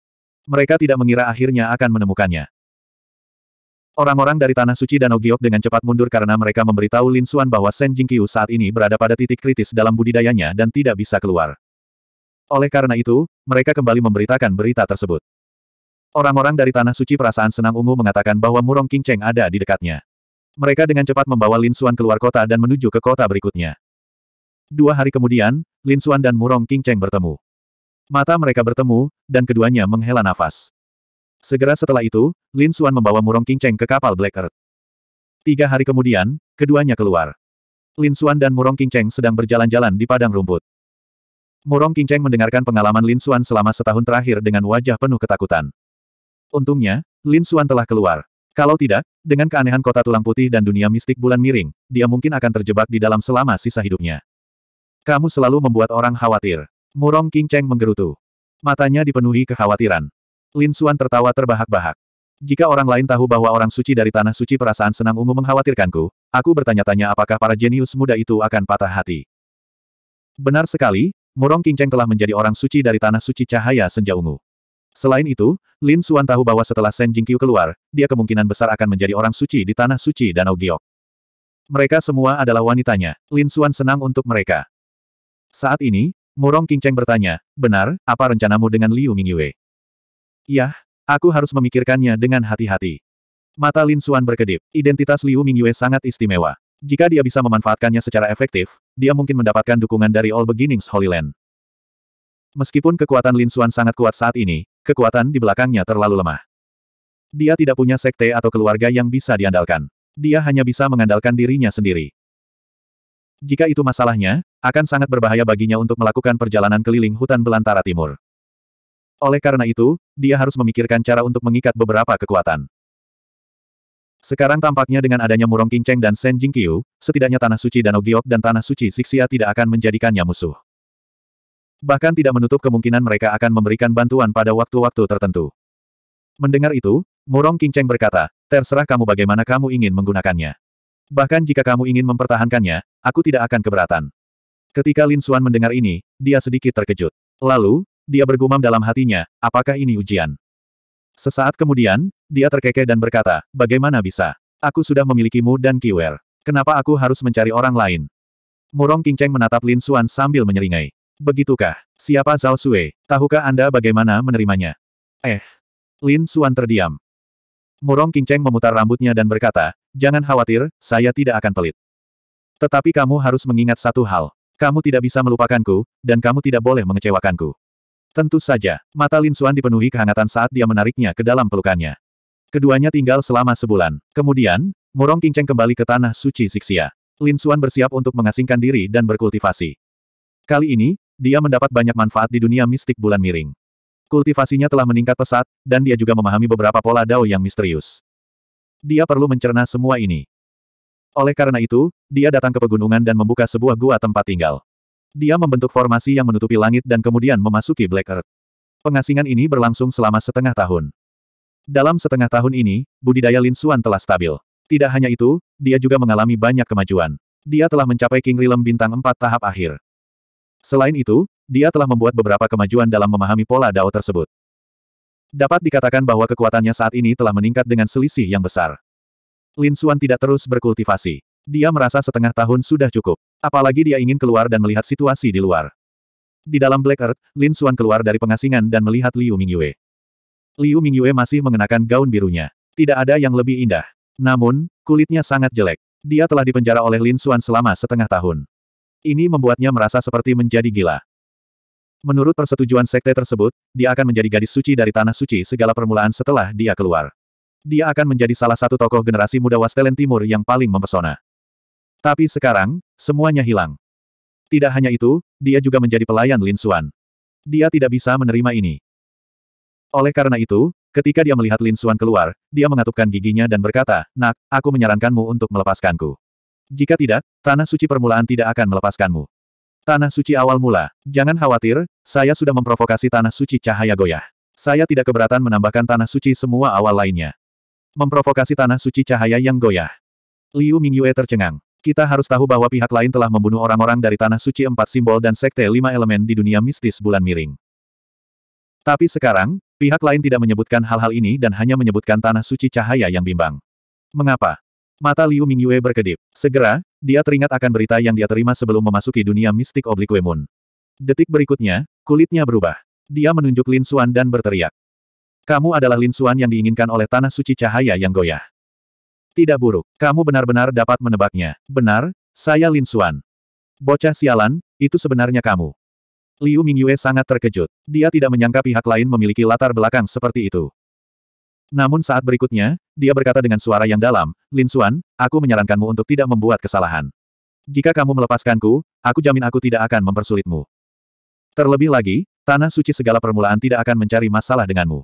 Mereka tidak mengira akhirnya akan menemukannya. Orang-orang dari Tanah Suci Danau Giok dengan cepat mundur karena mereka memberitahu Lin Suan bahwa Shen Jingqiu saat ini berada pada titik kritis dalam budidayanya dan tidak bisa keluar. Oleh karena itu, mereka kembali memberitakan berita tersebut. Orang-orang dari Tanah Suci perasaan senang ungu mengatakan bahwa Murong King Cheng ada di dekatnya. Mereka dengan cepat membawa Lin Xuan keluar kota dan menuju ke kota berikutnya. Dua hari kemudian, Lin Xuan dan Murong King Cheng bertemu. Mata mereka bertemu, dan keduanya menghela nafas. Segera setelah itu, Lin Xuan membawa Murong King Cheng ke kapal Black Earth. Tiga hari kemudian, keduanya keluar. Lin Xuan dan Murong King Cheng sedang berjalan-jalan di padang rumput. Murong Cheng mendengarkan pengalaman Lin Xuan selama setahun terakhir dengan wajah penuh ketakutan. Untungnya, Lin Xuan telah keluar. Kalau tidak, dengan keanehan kota tulang putih dan dunia mistik bulan miring, dia mungkin akan terjebak di dalam selama sisa hidupnya. Kamu selalu membuat orang khawatir. Murong Cheng menggerutu. Matanya dipenuhi kekhawatiran. Lin Xuan tertawa terbahak-bahak. Jika orang lain tahu bahwa orang suci dari tanah suci perasaan senang ungu mengkhawatirkanku, aku bertanya-tanya apakah para jenius muda itu akan patah hati. Benar sekali, Murong Qingcheng telah menjadi orang suci dari tanah suci cahaya senja ungu. Selain itu, Lin Suan tahu bahwa setelah Shen Jingqiu keluar, dia kemungkinan besar akan menjadi orang suci di tanah suci Danau Giok. Mereka semua adalah wanitanya. Lin Suan senang untuk mereka. Saat ini, Murong Qingcheng bertanya, benar, apa rencanamu dengan Liu Mingyue? Yah, aku harus memikirkannya dengan hati-hati. Mata Lin Suan berkedip, identitas Liu Mingyue sangat istimewa. Jika dia bisa memanfaatkannya secara efektif, dia mungkin mendapatkan dukungan dari All Beginnings Holy Land. Meskipun kekuatan Lin Xuan sangat kuat saat ini, kekuatan di belakangnya terlalu lemah. Dia tidak punya sekte atau keluarga yang bisa diandalkan. Dia hanya bisa mengandalkan dirinya sendiri. Jika itu masalahnya, akan sangat berbahaya baginya untuk melakukan perjalanan keliling hutan belantara timur. Oleh karena itu, dia harus memikirkan cara untuk mengikat beberapa kekuatan. Sekarang tampaknya dengan adanya Murong Qingcheng dan Shen Jingqiu, setidaknya Tanah Suci Danau Giok dan Tanah Suci Siksia tidak akan menjadikannya musuh. Bahkan tidak menutup kemungkinan mereka akan memberikan bantuan pada waktu-waktu tertentu. Mendengar itu, Murong Qingcheng berkata, terserah kamu bagaimana kamu ingin menggunakannya. Bahkan jika kamu ingin mempertahankannya, aku tidak akan keberatan. Ketika Lin Xuan mendengar ini, dia sedikit terkejut. Lalu, dia bergumam dalam hatinya, apakah ini ujian? Sesaat kemudian, dia terkekeh dan berkata, bagaimana bisa? Aku sudah memilikimu dan Kiwer. Kenapa aku harus mencari orang lain? Murong Qingcheng menatap Lin Xuan sambil menyeringai. Begitukah? Siapa Zhao Sui? Tahukah Anda bagaimana menerimanya? Eh. Lin Xuan terdiam. Murong Qingcheng memutar rambutnya dan berkata, Jangan khawatir, saya tidak akan pelit. Tetapi kamu harus mengingat satu hal. Kamu tidak bisa melupakanku, dan kamu tidak boleh mengecewakanku. Tentu saja, mata Lin Xuan dipenuhi kehangatan saat dia menariknya ke dalam pelukannya. Keduanya tinggal selama sebulan. Kemudian, Murong Qingcheng kembali ke tanah suci Siksia. Lin Xuan bersiap untuk mengasingkan diri dan berkultivasi. Kali ini, dia mendapat banyak manfaat di dunia mistik bulan miring. Kultivasinya telah meningkat pesat, dan dia juga memahami beberapa pola dao yang misterius. Dia perlu mencerna semua ini. Oleh karena itu, dia datang ke pegunungan dan membuka sebuah gua tempat tinggal. Dia membentuk formasi yang menutupi langit dan kemudian memasuki Black Earth. Pengasingan ini berlangsung selama setengah tahun. Dalam setengah tahun ini, budidaya Lin Suan telah stabil. Tidak hanya itu, dia juga mengalami banyak kemajuan. Dia telah mencapai King Rilem bintang 4 tahap akhir. Selain itu, dia telah membuat beberapa kemajuan dalam memahami pola Dao tersebut. Dapat dikatakan bahwa kekuatannya saat ini telah meningkat dengan selisih yang besar. Lin Suan tidak terus berkultivasi. Dia merasa setengah tahun sudah cukup. Apalagi dia ingin keluar dan melihat situasi di luar. Di dalam Black Earth, Lin Suan keluar dari pengasingan dan melihat Liu Mingyue. Liu Mingyue masih mengenakan gaun birunya. Tidak ada yang lebih indah. Namun, kulitnya sangat jelek. Dia telah dipenjara oleh Lin Xuan selama setengah tahun. Ini membuatnya merasa seperti menjadi gila. Menurut persetujuan sekte tersebut, dia akan menjadi gadis suci dari tanah suci segala permulaan setelah dia keluar. Dia akan menjadi salah satu tokoh generasi muda Wastelen Timur yang paling mempesona. Tapi sekarang, semuanya hilang. Tidak hanya itu, dia juga menjadi pelayan Lin Xuan. Dia tidak bisa menerima ini. Oleh karena itu, ketika dia melihat Lin Xuan keluar, dia mengatupkan giginya dan berkata, Nak, aku menyarankanmu untuk melepaskanku. Jika tidak, Tanah Suci Permulaan tidak akan melepaskanmu. Tanah Suci Awal Mula, jangan khawatir, saya sudah memprovokasi Tanah Suci Cahaya Goyah. Saya tidak keberatan menambahkan Tanah Suci semua awal lainnya. Memprovokasi Tanah Suci Cahaya yang Goyah. Liu Mingyue tercengang. Kita harus tahu bahwa pihak lain telah membunuh orang-orang dari Tanah Suci Empat Simbol dan Sekte Lima Elemen di dunia mistis bulan miring. Tapi sekarang, Pihak lain tidak menyebutkan hal-hal ini dan hanya menyebutkan tanah suci cahaya yang bimbang. Mengapa? Mata Liu Mingyue berkedip. Segera, dia teringat akan berita yang dia terima sebelum memasuki dunia mistik Oblique Moon. Detik berikutnya, kulitnya berubah. Dia menunjuk Lin Xuan dan berteriak. Kamu adalah Lin Xuan yang diinginkan oleh tanah suci cahaya yang goyah. Tidak buruk, kamu benar-benar dapat menebaknya. Benar, saya Lin Xuan. Bocah sialan, itu sebenarnya kamu. Liu Mingyue sangat terkejut. Dia tidak menyangka pihak lain memiliki latar belakang seperti itu. Namun saat berikutnya, dia berkata dengan suara yang dalam, Lin Xuan, aku menyarankanmu untuk tidak membuat kesalahan. Jika kamu melepaskanku, aku jamin aku tidak akan mempersulitmu. Terlebih lagi, tanah suci segala permulaan tidak akan mencari masalah denganmu.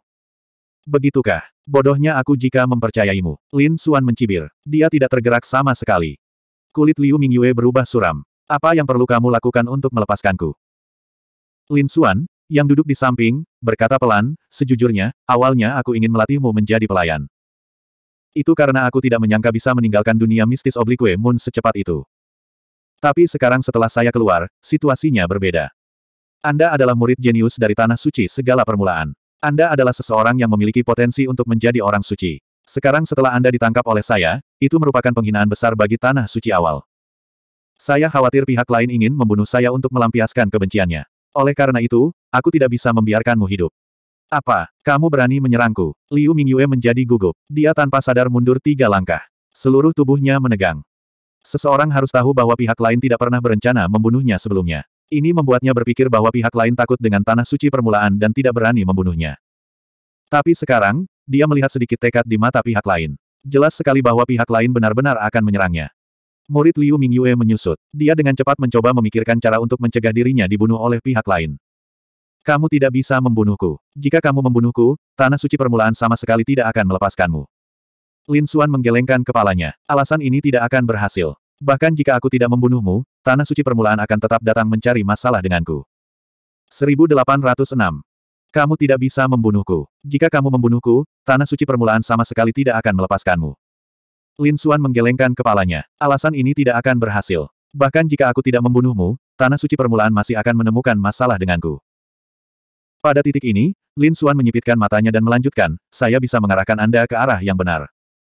Begitukah, bodohnya aku jika mempercayaimu. Lin Xuan mencibir. Dia tidak tergerak sama sekali. Kulit Liu Mingyue berubah suram. Apa yang perlu kamu lakukan untuk melepaskanku? Lin Xuan, yang duduk di samping, berkata pelan, sejujurnya, awalnya aku ingin melatihmu menjadi pelayan. Itu karena aku tidak menyangka bisa meninggalkan dunia mistis Oblique Moon secepat itu. Tapi sekarang setelah saya keluar, situasinya berbeda. Anda adalah murid jenius dari Tanah Suci segala permulaan. Anda adalah seseorang yang memiliki potensi untuk menjadi orang suci. Sekarang setelah Anda ditangkap oleh saya, itu merupakan penghinaan besar bagi Tanah Suci awal. Saya khawatir pihak lain ingin membunuh saya untuk melampiaskan kebenciannya. Oleh karena itu, aku tidak bisa membiarkanmu hidup. Apa, kamu berani menyerangku? Liu Mingyue menjadi gugup. Dia tanpa sadar mundur tiga langkah. Seluruh tubuhnya menegang. Seseorang harus tahu bahwa pihak lain tidak pernah berencana membunuhnya sebelumnya. Ini membuatnya berpikir bahwa pihak lain takut dengan tanah suci permulaan dan tidak berani membunuhnya. Tapi sekarang, dia melihat sedikit tekad di mata pihak lain. Jelas sekali bahwa pihak lain benar-benar akan menyerangnya. Murid Liu Mingyue menyusut. Dia dengan cepat mencoba memikirkan cara untuk mencegah dirinya dibunuh oleh pihak lain. Kamu tidak bisa membunuhku. Jika kamu membunuhku, tanah suci permulaan sama sekali tidak akan melepaskanmu. Lin Xuan menggelengkan kepalanya. Alasan ini tidak akan berhasil. Bahkan jika aku tidak membunuhmu, tanah suci permulaan akan tetap datang mencari masalah denganku. 1806. Kamu tidak bisa membunuhku. Jika kamu membunuhku, tanah suci permulaan sama sekali tidak akan melepaskanmu. Lin Suan menggelengkan kepalanya. Alasan ini tidak akan berhasil. Bahkan jika aku tidak membunuhmu, tanah suci permulaan masih akan menemukan masalah denganku. Pada titik ini, Lin Suan menyipitkan matanya dan melanjutkan, saya bisa mengarahkan Anda ke arah yang benar.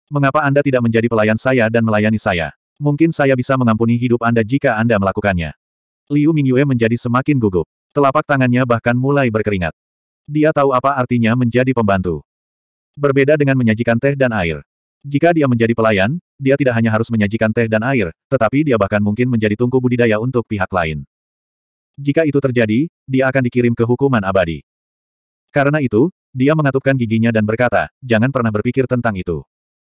Mengapa Anda tidak menjadi pelayan saya dan melayani saya? Mungkin saya bisa mengampuni hidup Anda jika Anda melakukannya. Liu Mingyue menjadi semakin gugup. Telapak tangannya bahkan mulai berkeringat. Dia tahu apa artinya menjadi pembantu. Berbeda dengan menyajikan teh dan air, jika dia menjadi pelayan, dia tidak hanya harus menyajikan teh dan air, tetapi dia bahkan mungkin menjadi tungku budidaya untuk pihak lain. Jika itu terjadi, dia akan dikirim ke hukuman abadi. Karena itu, dia mengatupkan giginya dan berkata, jangan pernah berpikir tentang itu.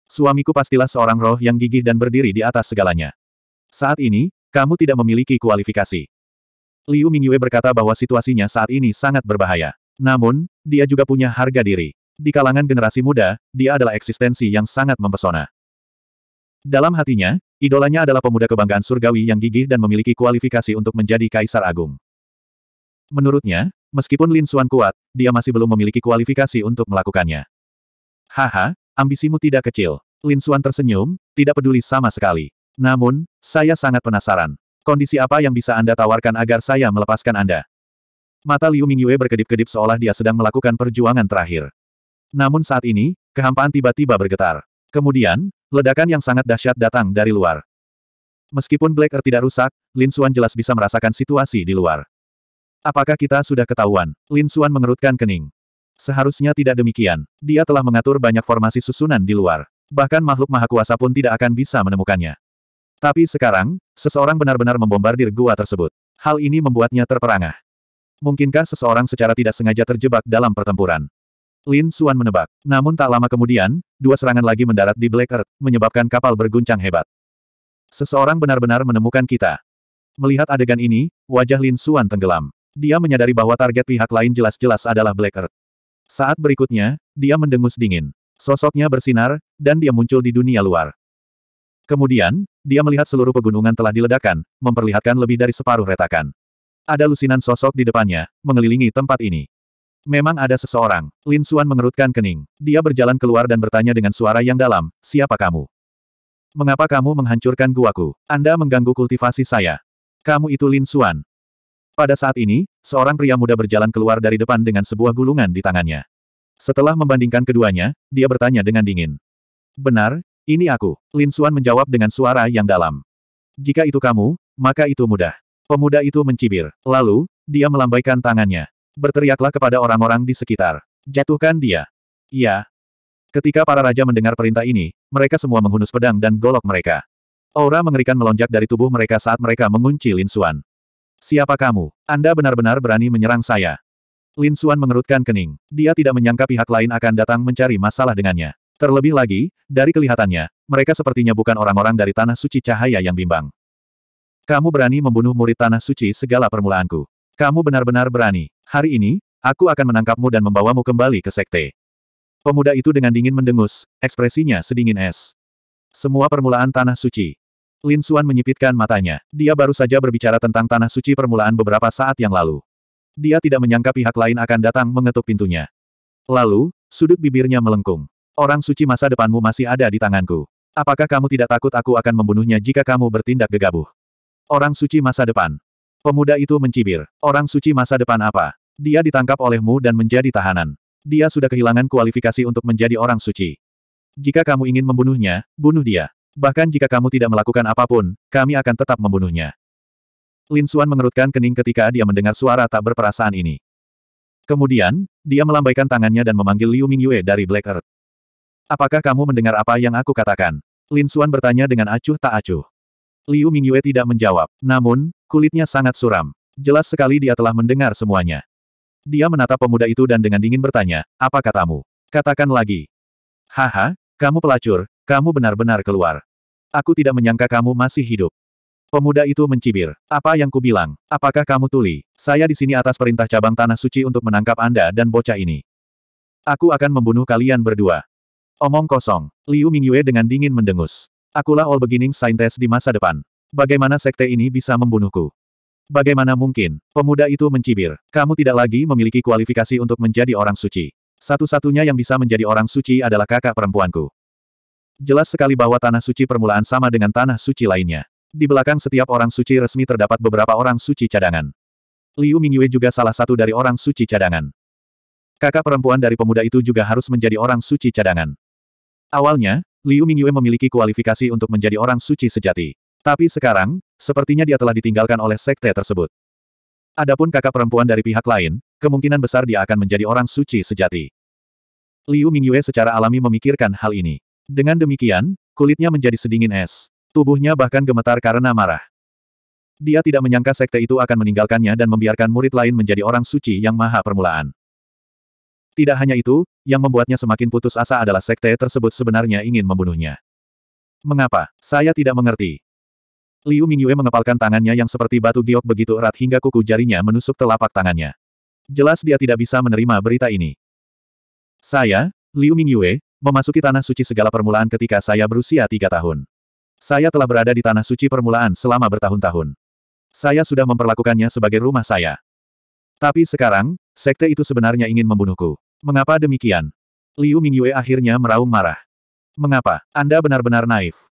Suamiku pastilah seorang roh yang gigih dan berdiri di atas segalanya. Saat ini, kamu tidak memiliki kualifikasi. Liu Mingyue berkata bahwa situasinya saat ini sangat berbahaya. Namun, dia juga punya harga diri. Di kalangan generasi muda, dia adalah eksistensi yang sangat mempesona. Dalam hatinya, idolanya adalah pemuda kebanggaan surgawi yang gigih dan memiliki kualifikasi untuk menjadi kaisar agung. Menurutnya, meskipun Lin Xuan kuat, dia masih belum memiliki kualifikasi untuk melakukannya. Haha, ambisimu tidak kecil. Lin Xuan tersenyum, tidak peduli sama sekali. Namun, saya sangat penasaran. Kondisi apa yang bisa Anda tawarkan agar saya melepaskan Anda? Mata Liu Mingyue berkedip-kedip seolah dia sedang melakukan perjuangan terakhir. Namun saat ini, kehampaan tiba-tiba bergetar. Kemudian, ledakan yang sangat dahsyat datang dari luar. Meskipun Black Earth tidak rusak, Lin Xuan jelas bisa merasakan situasi di luar. Apakah kita sudah ketahuan? Lin Xuan mengerutkan kening. Seharusnya tidak demikian. Dia telah mengatur banyak formasi susunan di luar. Bahkan makhluk maha kuasa pun tidak akan bisa menemukannya. Tapi sekarang, seseorang benar-benar membombardir gua tersebut. Hal ini membuatnya terperangah. Mungkinkah seseorang secara tidak sengaja terjebak dalam pertempuran? Lin Suan menebak. Namun tak lama kemudian, dua serangan lagi mendarat di Black Earth, menyebabkan kapal berguncang hebat. Seseorang benar-benar menemukan kita. Melihat adegan ini, wajah Lin Suan tenggelam. Dia menyadari bahwa target pihak lain jelas-jelas adalah Black Earth. Saat berikutnya, dia mendengus dingin. Sosoknya bersinar, dan dia muncul di dunia luar. Kemudian, dia melihat seluruh pegunungan telah diledakkan, memperlihatkan lebih dari separuh retakan. Ada lusinan sosok di depannya, mengelilingi tempat ini. Memang ada seseorang. Lin Suan mengerutkan kening. Dia berjalan keluar dan bertanya dengan suara yang dalam, siapa kamu? Mengapa kamu menghancurkan guaku? Anda mengganggu kultivasi saya. Kamu itu Lin Suan." Pada saat ini, seorang pria muda berjalan keluar dari depan dengan sebuah gulungan di tangannya. Setelah membandingkan keduanya, dia bertanya dengan dingin. Benar, ini aku. Lin Suan menjawab dengan suara yang dalam. Jika itu kamu, maka itu mudah. Pemuda itu mencibir. Lalu, dia melambaikan tangannya. Berteriaklah kepada orang-orang di sekitar. Jatuhkan dia. Iya. Ketika para raja mendengar perintah ini, mereka semua menghunus pedang dan golok mereka. Aura mengerikan melonjak dari tubuh mereka saat mereka mengunci Lin Suan. Siapa kamu? Anda benar-benar berani menyerang saya. Lin Suan mengerutkan kening. Dia tidak menyangka pihak lain akan datang mencari masalah dengannya. Terlebih lagi, dari kelihatannya, mereka sepertinya bukan orang-orang dari Tanah Suci Cahaya yang bimbang. Kamu berani membunuh murid Tanah Suci segala permulaanku. Kamu benar-benar berani. Hari ini, aku akan menangkapmu dan membawamu kembali ke sekte. Pemuda itu dengan dingin mendengus, ekspresinya sedingin es. Semua permulaan tanah suci. Lin Suan menyipitkan matanya. Dia baru saja berbicara tentang tanah suci permulaan beberapa saat yang lalu. Dia tidak menyangka pihak lain akan datang mengetuk pintunya. Lalu, sudut bibirnya melengkung. Orang suci masa depanmu masih ada di tanganku. Apakah kamu tidak takut aku akan membunuhnya jika kamu bertindak gegabah? Orang suci masa depan. Pemuda itu mencibir. Orang suci masa depan apa? Dia ditangkap olehmu dan menjadi tahanan. Dia sudah kehilangan kualifikasi untuk menjadi orang suci. Jika kamu ingin membunuhnya, bunuh dia. Bahkan jika kamu tidak melakukan apapun, kami akan tetap membunuhnya. Lin Xuan mengerutkan kening ketika dia mendengar suara tak berperasaan ini. Kemudian, dia melambaikan tangannya dan memanggil Liu Mingyue dari Black Earth. Apakah kamu mendengar apa yang aku katakan? Lin Xuan bertanya dengan acuh tak acuh. Liu Mingyue tidak menjawab, namun, kulitnya sangat suram. Jelas sekali dia telah mendengar semuanya. Dia menatap pemuda itu dan dengan dingin bertanya, apa katamu? Katakan lagi. Haha, kamu pelacur, kamu benar-benar keluar. Aku tidak menyangka kamu masih hidup. Pemuda itu mencibir. Apa yang kubilang? Apakah kamu tuli? Saya di sini atas perintah cabang Tanah Suci untuk menangkap Anda dan bocah ini. Aku akan membunuh kalian berdua. Omong kosong. Liu Mingyue dengan dingin mendengus. Akulah all beginning scientist di masa depan. Bagaimana sekte ini bisa membunuhku? Bagaimana mungkin? Pemuda itu mencibir. Kamu tidak lagi memiliki kualifikasi untuk menjadi orang suci. Satu-satunya yang bisa menjadi orang suci adalah kakak perempuanku. Jelas sekali bahwa tanah suci permulaan sama dengan tanah suci lainnya. Di belakang setiap orang suci resmi terdapat beberapa orang suci cadangan. Liu Mingyue juga salah satu dari orang suci cadangan. Kakak perempuan dari pemuda itu juga harus menjadi orang suci cadangan. Awalnya, Liu Mingyue memiliki kualifikasi untuk menjadi orang suci sejati. Tapi sekarang, Sepertinya dia telah ditinggalkan oleh sekte tersebut. Adapun kakak perempuan dari pihak lain, kemungkinan besar dia akan menjadi orang suci sejati. Liu Mingyue secara alami memikirkan hal ini. Dengan demikian, kulitnya menjadi sedingin es. Tubuhnya bahkan gemetar karena marah. Dia tidak menyangka sekte itu akan meninggalkannya dan membiarkan murid lain menjadi orang suci yang maha permulaan. Tidak hanya itu, yang membuatnya semakin putus asa adalah sekte tersebut sebenarnya ingin membunuhnya. Mengapa? Saya tidak mengerti. Liu Mingyue mengepalkan tangannya yang seperti batu giok begitu erat hingga kuku jarinya menusuk telapak tangannya. Jelas dia tidak bisa menerima berita ini. Saya, Liu Mingyue, memasuki Tanah Suci segala permulaan ketika saya berusia tiga tahun. Saya telah berada di Tanah Suci permulaan selama bertahun-tahun. Saya sudah memperlakukannya sebagai rumah saya. Tapi sekarang, sekte itu sebenarnya ingin membunuhku. Mengapa demikian? Liu Mingyue akhirnya meraung marah. Mengapa? Anda benar-benar naif.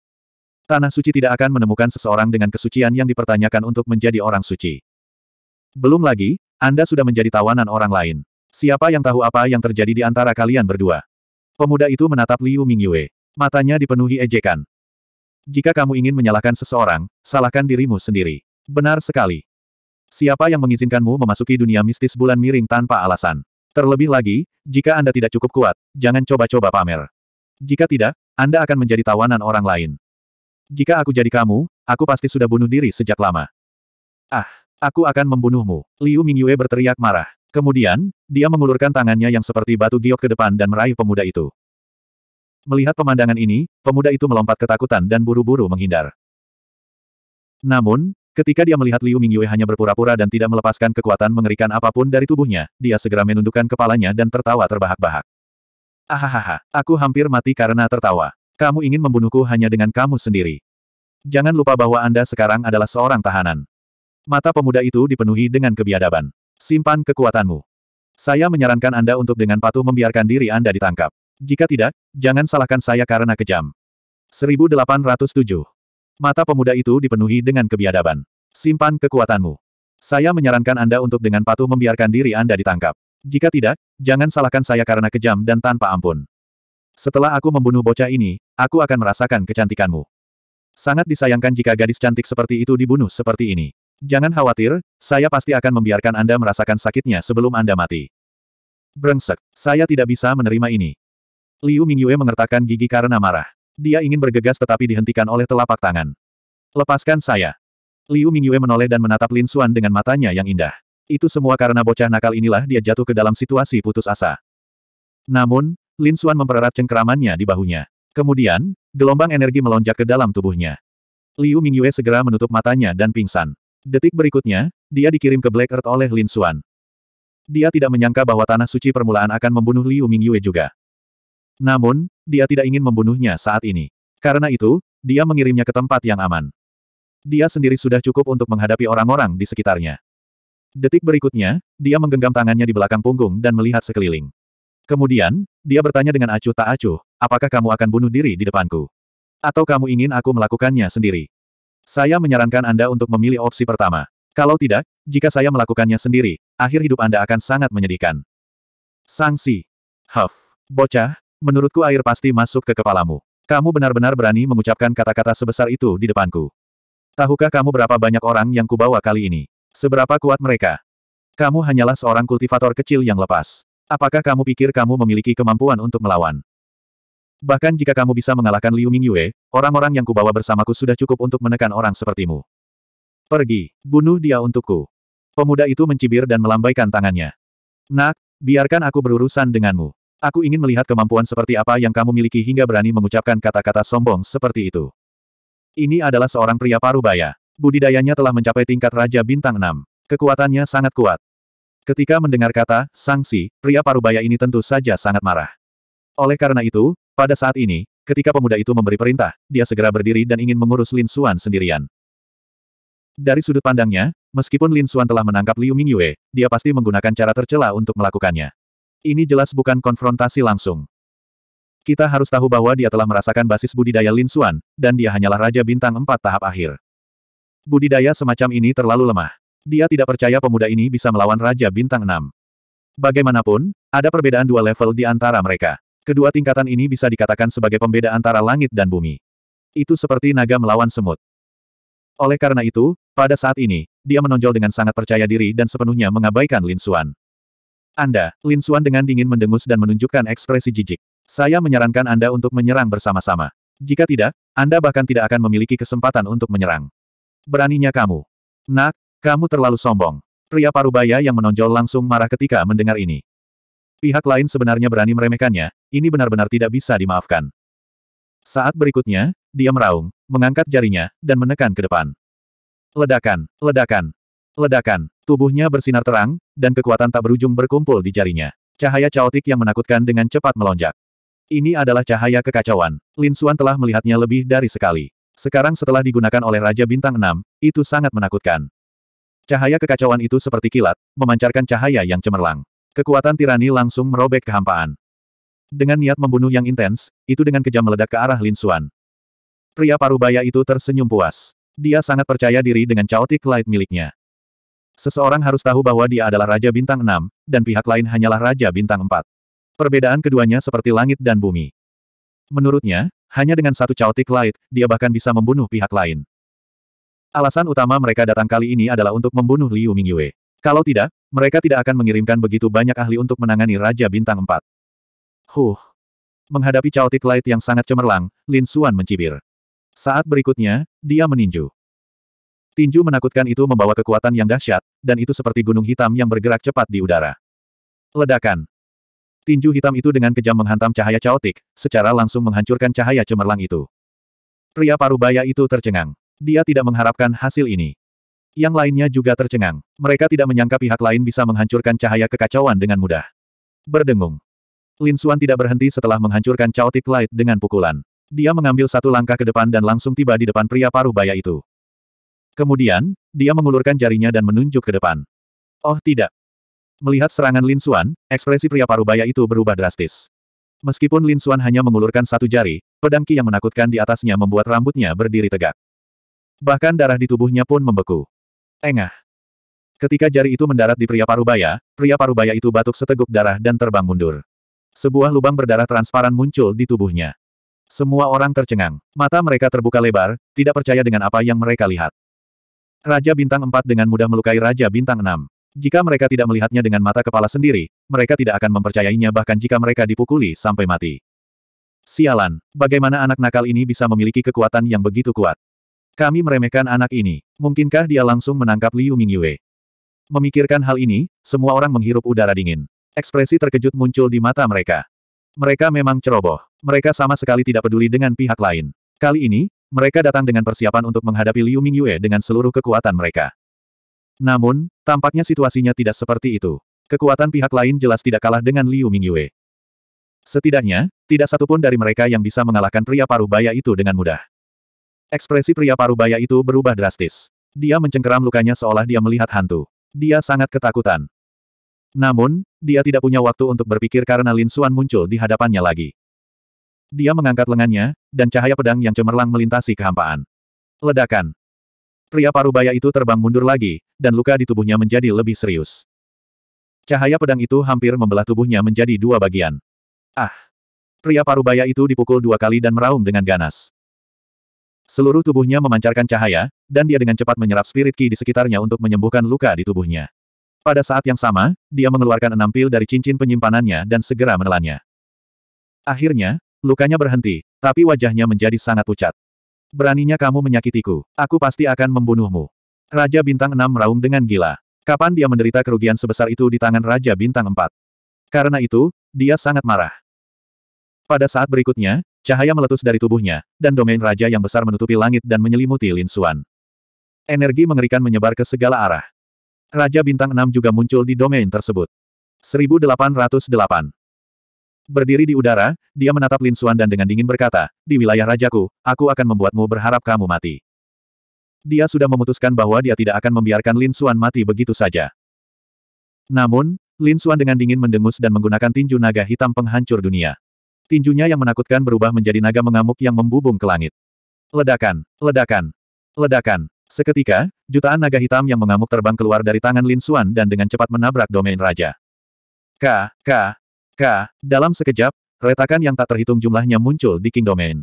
Tanah suci tidak akan menemukan seseorang dengan kesucian yang dipertanyakan untuk menjadi orang suci. Belum lagi, Anda sudah menjadi tawanan orang lain. Siapa yang tahu apa yang terjadi di antara kalian berdua? Pemuda itu menatap Liu Mingyue. Matanya dipenuhi ejekan. Jika kamu ingin menyalahkan seseorang, salahkan dirimu sendiri. Benar sekali. Siapa yang mengizinkanmu memasuki dunia mistis bulan miring tanpa alasan? Terlebih lagi, jika Anda tidak cukup kuat, jangan coba-coba pamer. Jika tidak, Anda akan menjadi tawanan orang lain. Jika aku jadi kamu, aku pasti sudah bunuh diri sejak lama. Ah, aku akan membunuhmu. Liu Mingyue berteriak marah. Kemudian, dia mengulurkan tangannya yang seperti batu giok ke depan dan meraih pemuda itu. Melihat pemandangan ini, pemuda itu melompat ketakutan dan buru-buru menghindar. Namun, ketika dia melihat Liu Mingyue hanya berpura-pura dan tidak melepaskan kekuatan mengerikan apapun dari tubuhnya, dia segera menundukkan kepalanya dan tertawa terbahak-bahak. Ahahaha, aku hampir mati karena tertawa. Kamu ingin membunuhku hanya dengan kamu sendiri. Jangan lupa bahwa Anda sekarang adalah seorang tahanan. Mata pemuda itu dipenuhi dengan kebiadaban. Simpan kekuatanmu. Saya menyarankan Anda untuk dengan patuh membiarkan diri Anda ditangkap. Jika tidak, jangan salahkan saya karena kejam. 1807. Mata pemuda itu dipenuhi dengan kebiadaban. Simpan kekuatanmu. Saya menyarankan Anda untuk dengan patuh membiarkan diri Anda ditangkap. Jika tidak, jangan salahkan saya karena kejam dan tanpa ampun. Setelah aku membunuh bocah ini, aku akan merasakan kecantikanmu. Sangat disayangkan jika gadis cantik seperti itu dibunuh seperti ini. Jangan khawatir, saya pasti akan membiarkan Anda merasakan sakitnya sebelum Anda mati. Brengsek, saya tidak bisa menerima ini. Liu Mingyue mengertakkan gigi karena marah. Dia ingin bergegas tetapi dihentikan oleh telapak tangan. Lepaskan saya. Liu Mingyue menoleh dan menatap Lin Xuan dengan matanya yang indah. Itu semua karena bocah nakal inilah dia jatuh ke dalam situasi putus asa. Namun, Lin Suan mempererat cengkeramannya di bahunya. Kemudian, gelombang energi melonjak ke dalam tubuhnya. Liu Mingyue segera menutup matanya dan pingsan. Detik berikutnya, dia dikirim ke Black Earth oleh Lin Suan. Dia tidak menyangka bahwa Tanah Suci Permulaan akan membunuh Liu Mingyue juga. Namun, dia tidak ingin membunuhnya saat ini. Karena itu, dia mengirimnya ke tempat yang aman. Dia sendiri sudah cukup untuk menghadapi orang-orang di sekitarnya. Detik berikutnya, dia menggenggam tangannya di belakang punggung dan melihat sekeliling. Kemudian, dia bertanya dengan acuh tak acuh, apakah kamu akan bunuh diri di depanku? Atau kamu ingin aku melakukannya sendiri? Saya menyarankan Anda untuk memilih opsi pertama. Kalau tidak, jika saya melakukannya sendiri, akhir hidup Anda akan sangat menyedihkan. Sanksi. Huff. Bocah, menurutku air pasti masuk ke kepalamu. Kamu benar-benar berani mengucapkan kata-kata sebesar itu di depanku. Tahukah kamu berapa banyak orang yang kubawa kali ini? Seberapa kuat mereka? Kamu hanyalah seorang kultivator kecil yang lepas. Apakah kamu pikir kamu memiliki kemampuan untuk melawan? Bahkan jika kamu bisa mengalahkan Liu Mingyue, orang-orang yang kubawa bersamaku sudah cukup untuk menekan orang sepertimu. Pergi, bunuh dia untukku. Pemuda itu mencibir dan melambaikan tangannya. Nak, biarkan aku berurusan denganmu. Aku ingin melihat kemampuan seperti apa yang kamu miliki hingga berani mengucapkan kata-kata sombong seperti itu. Ini adalah seorang pria parubaya. Budidayanya telah mencapai tingkat Raja Bintang 6. Kekuatannya sangat kuat. Ketika mendengar kata, sanksi, pria parubaya ini tentu saja sangat marah. Oleh karena itu, pada saat ini, ketika pemuda itu memberi perintah, dia segera berdiri dan ingin mengurus Lin Xuan sendirian. Dari sudut pandangnya, meskipun Lin Xuan telah menangkap Liu Mingyue, dia pasti menggunakan cara tercela untuk melakukannya. Ini jelas bukan konfrontasi langsung. Kita harus tahu bahwa dia telah merasakan basis budidaya Lin Xuan, dan dia hanyalah Raja Bintang 4 tahap akhir. Budidaya semacam ini terlalu lemah. Dia tidak percaya pemuda ini bisa melawan Raja Bintang 6. Bagaimanapun, ada perbedaan dua level di antara mereka. Kedua tingkatan ini bisa dikatakan sebagai pembeda antara langit dan bumi. Itu seperti naga melawan semut. Oleh karena itu, pada saat ini, dia menonjol dengan sangat percaya diri dan sepenuhnya mengabaikan Lin Xuan. Anda, Lin Xuan dengan dingin mendengus dan menunjukkan ekspresi jijik. Saya menyarankan Anda untuk menyerang bersama-sama. Jika tidak, Anda bahkan tidak akan memiliki kesempatan untuk menyerang. Beraninya kamu. Nak, kamu terlalu sombong. Pria parubaya yang menonjol langsung marah ketika mendengar ini. Pihak lain sebenarnya berani meremehkannya, ini benar-benar tidak bisa dimaafkan. Saat berikutnya, dia meraung, mengangkat jarinya, dan menekan ke depan. Ledakan, ledakan, ledakan, tubuhnya bersinar terang, dan kekuatan tak berujung berkumpul di jarinya. Cahaya caotik yang menakutkan dengan cepat melonjak. Ini adalah cahaya kekacauan. Lin Suan telah melihatnya lebih dari sekali. Sekarang setelah digunakan oleh Raja Bintang 6, itu sangat menakutkan. Cahaya kekacauan itu seperti kilat, memancarkan cahaya yang cemerlang. Kekuatan tirani langsung merobek kehampaan. Dengan niat membunuh yang intens, itu dengan kejam meledak ke arah Lin Xuan. Pria parubaya itu tersenyum puas. Dia sangat percaya diri dengan chaotic light miliknya. Seseorang harus tahu bahwa dia adalah Raja Bintang 6, dan pihak lain hanyalah Raja Bintang 4. Perbedaan keduanya seperti langit dan bumi. Menurutnya, hanya dengan satu chaotic light, dia bahkan bisa membunuh pihak lain. Alasan utama mereka datang kali ini adalah untuk membunuh Liu Mingyue. Kalau tidak, mereka tidak akan mengirimkan begitu banyak ahli untuk menangani Raja Bintang 4. Huh. Menghadapi Chaotic Light yang sangat cemerlang, Lin Xuan mencibir. Saat berikutnya, dia meninju. Tinju menakutkan itu membawa kekuatan yang dahsyat, dan itu seperti gunung hitam yang bergerak cepat di udara. Ledakan. Tinju hitam itu dengan kejam menghantam cahaya caotik, secara langsung menghancurkan cahaya cemerlang itu. Pria parubaya itu tercengang. Dia tidak mengharapkan hasil ini. Yang lainnya juga tercengang. Mereka tidak menyangka pihak lain bisa menghancurkan cahaya kekacauan dengan mudah. Berdengung. Lin Xuan tidak berhenti setelah menghancurkan Chaotic Light dengan pukulan. Dia mengambil satu langkah ke depan dan langsung tiba di depan pria paruh baya itu. Kemudian, dia mengulurkan jarinya dan menunjuk ke depan. Oh tidak. Melihat serangan Lin Xuan, ekspresi pria paruh baya itu berubah drastis. Meskipun Lin Xuan hanya mengulurkan satu jari, pedang Qi yang menakutkan di atasnya membuat rambutnya berdiri tegak. Bahkan darah di tubuhnya pun membeku. Engah. Ketika jari itu mendarat di pria parubaya, pria parubaya itu batuk seteguk darah dan terbang mundur. Sebuah lubang berdarah transparan muncul di tubuhnya. Semua orang tercengang. Mata mereka terbuka lebar, tidak percaya dengan apa yang mereka lihat. Raja Bintang 4 dengan mudah melukai Raja Bintang 6. Jika mereka tidak melihatnya dengan mata kepala sendiri, mereka tidak akan mempercayainya bahkan jika mereka dipukuli sampai mati. Sialan, bagaimana anak nakal ini bisa memiliki kekuatan yang begitu kuat? Kami meremehkan anak ini. Mungkinkah dia langsung menangkap Liu Mingyue? Memikirkan hal ini, semua orang menghirup udara dingin. Ekspresi terkejut muncul di mata mereka. Mereka memang ceroboh. Mereka sama sekali tidak peduli dengan pihak lain. Kali ini, mereka datang dengan persiapan untuk menghadapi Liu Mingyue dengan seluruh kekuatan mereka. Namun, tampaknya situasinya tidak seperti itu. Kekuatan pihak lain jelas tidak kalah dengan Liu Mingyue. Setidaknya, tidak satupun dari mereka yang bisa mengalahkan pria paruh baya itu dengan mudah. Ekspresi pria parubaya itu berubah drastis. Dia mencengkeram lukanya seolah dia melihat hantu. Dia sangat ketakutan. Namun, dia tidak punya waktu untuk berpikir karena Lin Xuan muncul di hadapannya lagi. Dia mengangkat lengannya, dan cahaya pedang yang cemerlang melintasi kehampaan. Ledakan. Pria parubaya itu terbang mundur lagi, dan luka di tubuhnya menjadi lebih serius. Cahaya pedang itu hampir membelah tubuhnya menjadi dua bagian. Ah! Pria parubaya itu dipukul dua kali dan meraung dengan ganas. Seluruh tubuhnya memancarkan cahaya, dan dia dengan cepat menyerap spirit ki di sekitarnya untuk menyembuhkan luka di tubuhnya. Pada saat yang sama, dia mengeluarkan enam pil dari cincin penyimpanannya dan segera menelannya. Akhirnya, lukanya berhenti, tapi wajahnya menjadi sangat pucat. Beraninya kamu menyakitiku, aku pasti akan membunuhmu. Raja Bintang Enam meraung dengan gila. Kapan dia menderita kerugian sebesar itu di tangan Raja Bintang Empat? Karena itu, dia sangat marah. Pada saat berikutnya, Cahaya meletus dari tubuhnya, dan domain raja yang besar menutupi langit dan menyelimuti Lin Xuan. Energi mengerikan menyebar ke segala arah. Raja Bintang 6 juga muncul di domain tersebut. 1808 Berdiri di udara, dia menatap Lin Xuan dan dengan dingin berkata, di wilayah rajaku, aku akan membuatmu berharap kamu mati. Dia sudah memutuskan bahwa dia tidak akan membiarkan Lin Xuan mati begitu saja. Namun, Lin Xuan dengan dingin mendengus dan menggunakan tinju naga hitam penghancur dunia. Tinjunya yang menakutkan berubah menjadi naga mengamuk yang membubung ke langit. Ledakan, ledakan, ledakan. Seketika, jutaan naga hitam yang mengamuk terbang keluar dari tangan Lin Xuan dan dengan cepat menabrak domain raja. K, K, K, dalam sekejap, retakan yang tak terhitung jumlahnya muncul di King Domain.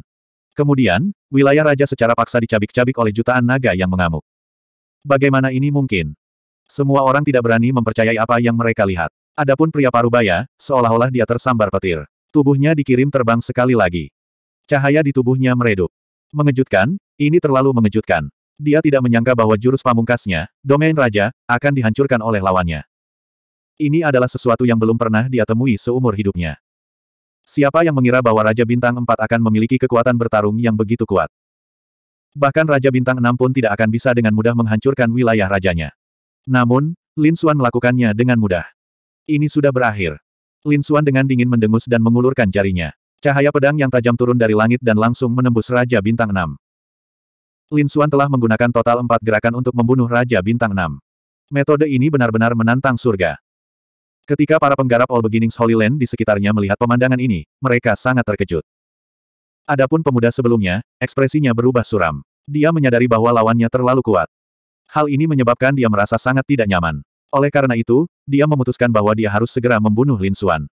Kemudian, wilayah raja secara paksa dicabik-cabik oleh jutaan naga yang mengamuk. Bagaimana ini mungkin? Semua orang tidak berani mempercayai apa yang mereka lihat. Adapun pria parubaya, seolah-olah dia tersambar petir. Tubuhnya dikirim terbang sekali lagi. Cahaya di tubuhnya meredup. Mengejutkan, ini terlalu mengejutkan. Dia tidak menyangka bahwa jurus pamungkasnya, domain raja, akan dihancurkan oleh lawannya. Ini adalah sesuatu yang belum pernah dia temui seumur hidupnya. Siapa yang mengira bahwa Raja Bintang 4 akan memiliki kekuatan bertarung yang begitu kuat? Bahkan Raja Bintang 6 pun tidak akan bisa dengan mudah menghancurkan wilayah rajanya. Namun, Lin Xuan melakukannya dengan mudah. Ini sudah berakhir. Lin Suan dengan dingin mendengus dan mengulurkan jarinya. Cahaya pedang yang tajam turun dari langit dan langsung menembus Raja Bintang 6. Lin Suan telah menggunakan total empat gerakan untuk membunuh Raja Bintang 6. Metode ini benar-benar menantang surga. Ketika para penggarap All Beginnings Holy Land di sekitarnya melihat pemandangan ini, mereka sangat terkejut. Adapun pemuda sebelumnya, ekspresinya berubah suram. Dia menyadari bahwa lawannya terlalu kuat. Hal ini menyebabkan dia merasa sangat tidak nyaman. Oleh karena itu, dia memutuskan bahwa dia harus segera membunuh Lin Xuan.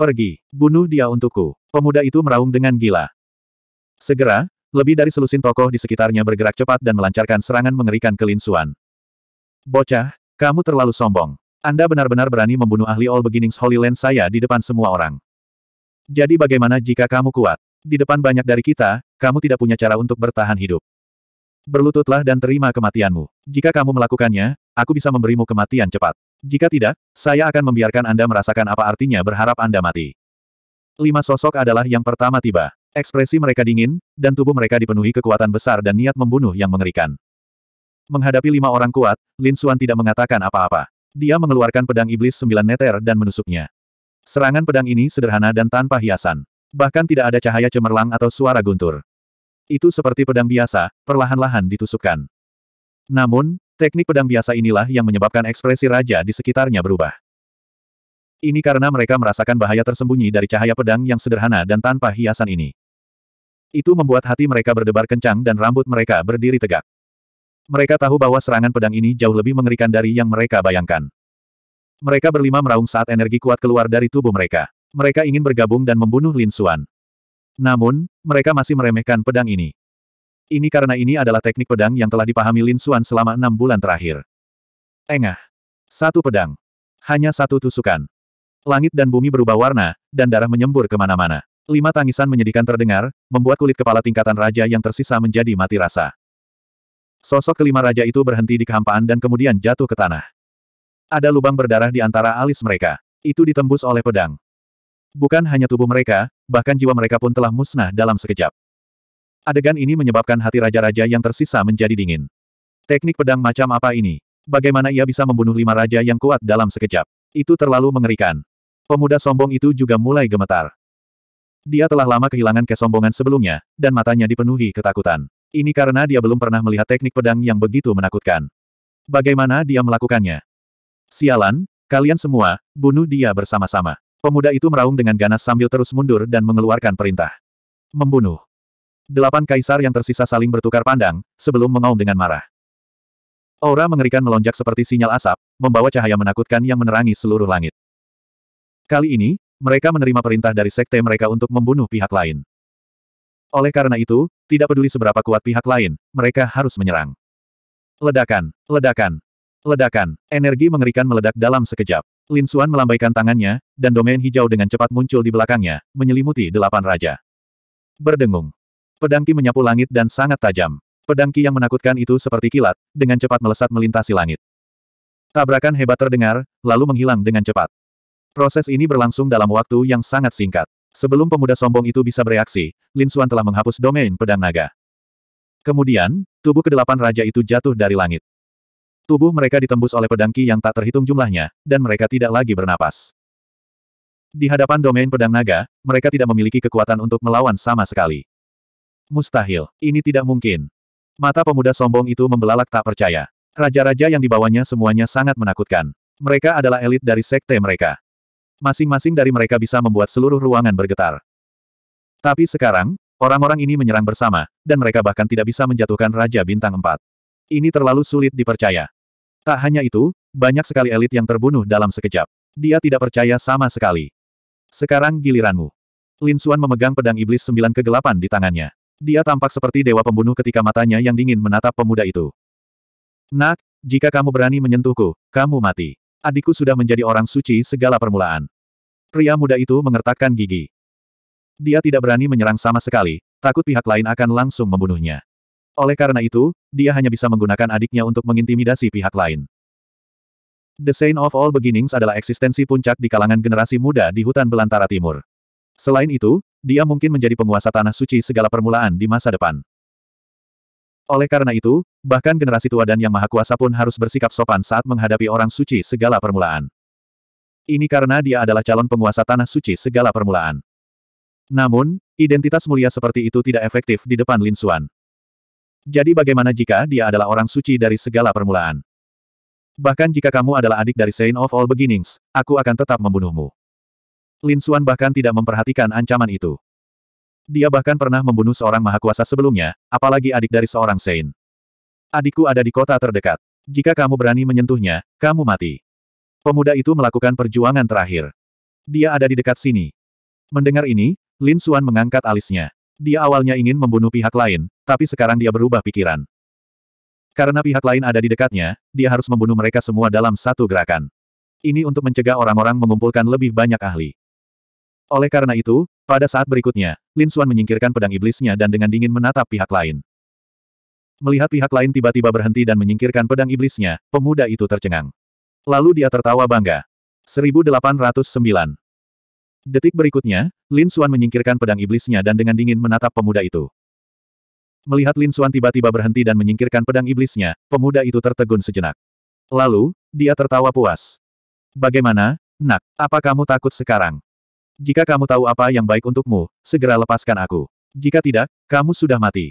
Pergi, bunuh dia untukku. Pemuda itu meraung dengan gila. Segera, lebih dari selusin tokoh di sekitarnya bergerak cepat dan melancarkan serangan mengerikan ke Lin Xuan. Bocah, kamu terlalu sombong. Anda benar-benar berani membunuh ahli All Beginnings Holy Land saya di depan semua orang. Jadi bagaimana jika kamu kuat? Di depan banyak dari kita, kamu tidak punya cara untuk bertahan hidup. Berlututlah dan terima kematianmu. Jika kamu melakukannya, aku bisa memberimu kematian cepat. Jika tidak, saya akan membiarkan Anda merasakan apa artinya berharap Anda mati. Lima sosok adalah yang pertama tiba. Ekspresi mereka dingin, dan tubuh mereka dipenuhi kekuatan besar dan niat membunuh yang mengerikan. Menghadapi lima orang kuat, Lin Suan tidak mengatakan apa-apa. Dia mengeluarkan pedang iblis sembilan neter dan menusuknya. Serangan pedang ini sederhana dan tanpa hiasan. Bahkan tidak ada cahaya cemerlang atau suara guntur. Itu seperti pedang biasa, perlahan-lahan ditusukkan. Namun, teknik pedang biasa inilah yang menyebabkan ekspresi raja di sekitarnya berubah. Ini karena mereka merasakan bahaya tersembunyi dari cahaya pedang yang sederhana dan tanpa hiasan ini. Itu membuat hati mereka berdebar kencang dan rambut mereka berdiri tegak. Mereka tahu bahwa serangan pedang ini jauh lebih mengerikan dari yang mereka bayangkan. Mereka berlima meraung saat energi kuat keluar dari tubuh mereka. Mereka ingin bergabung dan membunuh Lin Xuan. Namun, mereka masih meremehkan pedang ini. Ini karena ini adalah teknik pedang yang telah dipahami Lin Xuan selama enam bulan terakhir. Engah. Satu pedang. Hanya satu tusukan. Langit dan bumi berubah warna, dan darah menyembur kemana-mana. Lima tangisan menyedihkan terdengar, membuat kulit kepala tingkatan raja yang tersisa menjadi mati rasa. Sosok kelima raja itu berhenti di kehampaan dan kemudian jatuh ke tanah. Ada lubang berdarah di antara alis mereka. Itu ditembus oleh pedang. Bukan hanya tubuh mereka, bahkan jiwa mereka pun telah musnah dalam sekejap. Adegan ini menyebabkan hati raja-raja yang tersisa menjadi dingin. Teknik pedang macam apa ini? Bagaimana ia bisa membunuh lima raja yang kuat dalam sekejap? Itu terlalu mengerikan. Pemuda sombong itu juga mulai gemetar. Dia telah lama kehilangan kesombongan sebelumnya, dan matanya dipenuhi ketakutan. Ini karena dia belum pernah melihat teknik pedang yang begitu menakutkan. Bagaimana dia melakukannya? Sialan, kalian semua, bunuh dia bersama-sama. Pemuda itu meraung dengan ganas sambil terus mundur dan mengeluarkan perintah. Membunuh. Delapan kaisar yang tersisa saling bertukar pandang, sebelum mengaum dengan marah. Aura mengerikan melonjak seperti sinyal asap, membawa cahaya menakutkan yang menerangi seluruh langit. Kali ini, mereka menerima perintah dari sekte mereka untuk membunuh pihak lain. Oleh karena itu, tidak peduli seberapa kuat pihak lain, mereka harus menyerang. Ledakan, ledakan, ledakan, energi mengerikan meledak dalam sekejap. Lin Xuan melambaikan tangannya, dan domain hijau dengan cepat muncul di belakangnya, menyelimuti delapan raja. Berdengung. Pedangki menyapu langit dan sangat tajam. Pedangki yang menakutkan itu seperti kilat, dengan cepat melesat melintasi langit. Tabrakan hebat terdengar, lalu menghilang dengan cepat. Proses ini berlangsung dalam waktu yang sangat singkat. Sebelum pemuda sombong itu bisa bereaksi, Lin Xuan telah menghapus domain pedang naga. Kemudian, tubuh kedelapan raja itu jatuh dari langit. Tubuh mereka ditembus oleh pedangki yang tak terhitung jumlahnya, dan mereka tidak lagi bernapas. Di hadapan domain pedang naga, mereka tidak memiliki kekuatan untuk melawan sama sekali. Mustahil, ini tidak mungkin. Mata pemuda sombong itu membelalak tak percaya. Raja-raja yang dibawanya semuanya sangat menakutkan. Mereka adalah elit dari sekte mereka. Masing-masing dari mereka bisa membuat seluruh ruangan bergetar. Tapi sekarang, orang-orang ini menyerang bersama, dan mereka bahkan tidak bisa menjatuhkan Raja Bintang 4. Ini terlalu sulit dipercaya. Tak hanya itu, banyak sekali elit yang terbunuh dalam sekejap. Dia tidak percaya sama sekali. Sekarang giliranmu. Lin Suan memegang pedang iblis sembilan kegelapan di tangannya. Dia tampak seperti dewa pembunuh ketika matanya yang dingin menatap pemuda itu. Nak, jika kamu berani menyentuhku, kamu mati. Adikku sudah menjadi orang suci segala permulaan. Pria muda itu mengertakkan gigi. Dia tidak berani menyerang sama sekali, takut pihak lain akan langsung membunuhnya. Oleh karena itu, dia hanya bisa menggunakan adiknya untuk mengintimidasi pihak lain. The Saint of All Beginnings adalah eksistensi puncak di kalangan generasi muda di hutan belantara timur. Selain itu, dia mungkin menjadi penguasa tanah suci segala permulaan di masa depan. Oleh karena itu, bahkan generasi tua dan yang maha kuasa pun harus bersikap sopan saat menghadapi orang suci segala permulaan. Ini karena dia adalah calon penguasa tanah suci segala permulaan. Namun, identitas mulia seperti itu tidak efektif di depan Lin Suan. Jadi bagaimana jika dia adalah orang suci dari segala permulaan? Bahkan jika kamu adalah adik dari Saint of All Beginnings, aku akan tetap membunuhmu. Lin Xuan bahkan tidak memperhatikan ancaman itu. Dia bahkan pernah membunuh seorang mahakuasa sebelumnya, apalagi adik dari seorang Saint. Adikku ada di kota terdekat. Jika kamu berani menyentuhnya, kamu mati. Pemuda itu melakukan perjuangan terakhir. Dia ada di dekat sini. Mendengar ini, Lin Xuan mengangkat alisnya. Dia awalnya ingin membunuh pihak lain, tapi sekarang dia berubah pikiran. Karena pihak lain ada di dekatnya, dia harus membunuh mereka semua dalam satu gerakan. Ini untuk mencegah orang-orang mengumpulkan lebih banyak ahli. Oleh karena itu, pada saat berikutnya, Lin Xuan menyingkirkan pedang iblisnya dan dengan dingin menatap pihak lain. Melihat pihak lain tiba-tiba berhenti dan menyingkirkan pedang iblisnya, pemuda itu tercengang. Lalu dia tertawa bangga. 1809 Detik berikutnya, Lin Xuan menyingkirkan pedang iblisnya dan dengan dingin menatap pemuda itu. Melihat Lin Xuan tiba-tiba berhenti dan menyingkirkan pedang iblisnya, pemuda itu tertegun sejenak. Lalu, dia tertawa puas. Bagaimana, nak, apa kamu takut sekarang? Jika kamu tahu apa yang baik untukmu, segera lepaskan aku. Jika tidak, kamu sudah mati.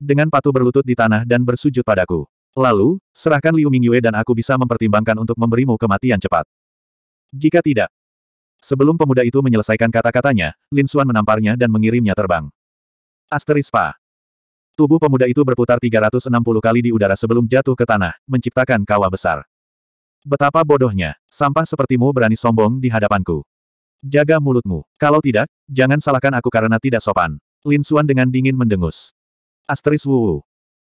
Dengan patuh berlutut di tanah dan bersujud padaku. Lalu, serahkan Liu Mingyue dan aku bisa mempertimbangkan untuk memberimu kematian cepat. Jika tidak, Sebelum pemuda itu menyelesaikan kata-katanya, Lin Xuan menamparnya dan mengirimnya terbang. Asterispa. Tubuh pemuda itu berputar 360 kali di udara sebelum jatuh ke tanah, menciptakan kawah besar. Betapa bodohnya, sampah sepertimu berani sombong di hadapanku. Jaga mulutmu. Kalau tidak, jangan salahkan aku karena tidak sopan. Lin Xuan dengan dingin mendengus. Asteris Wu.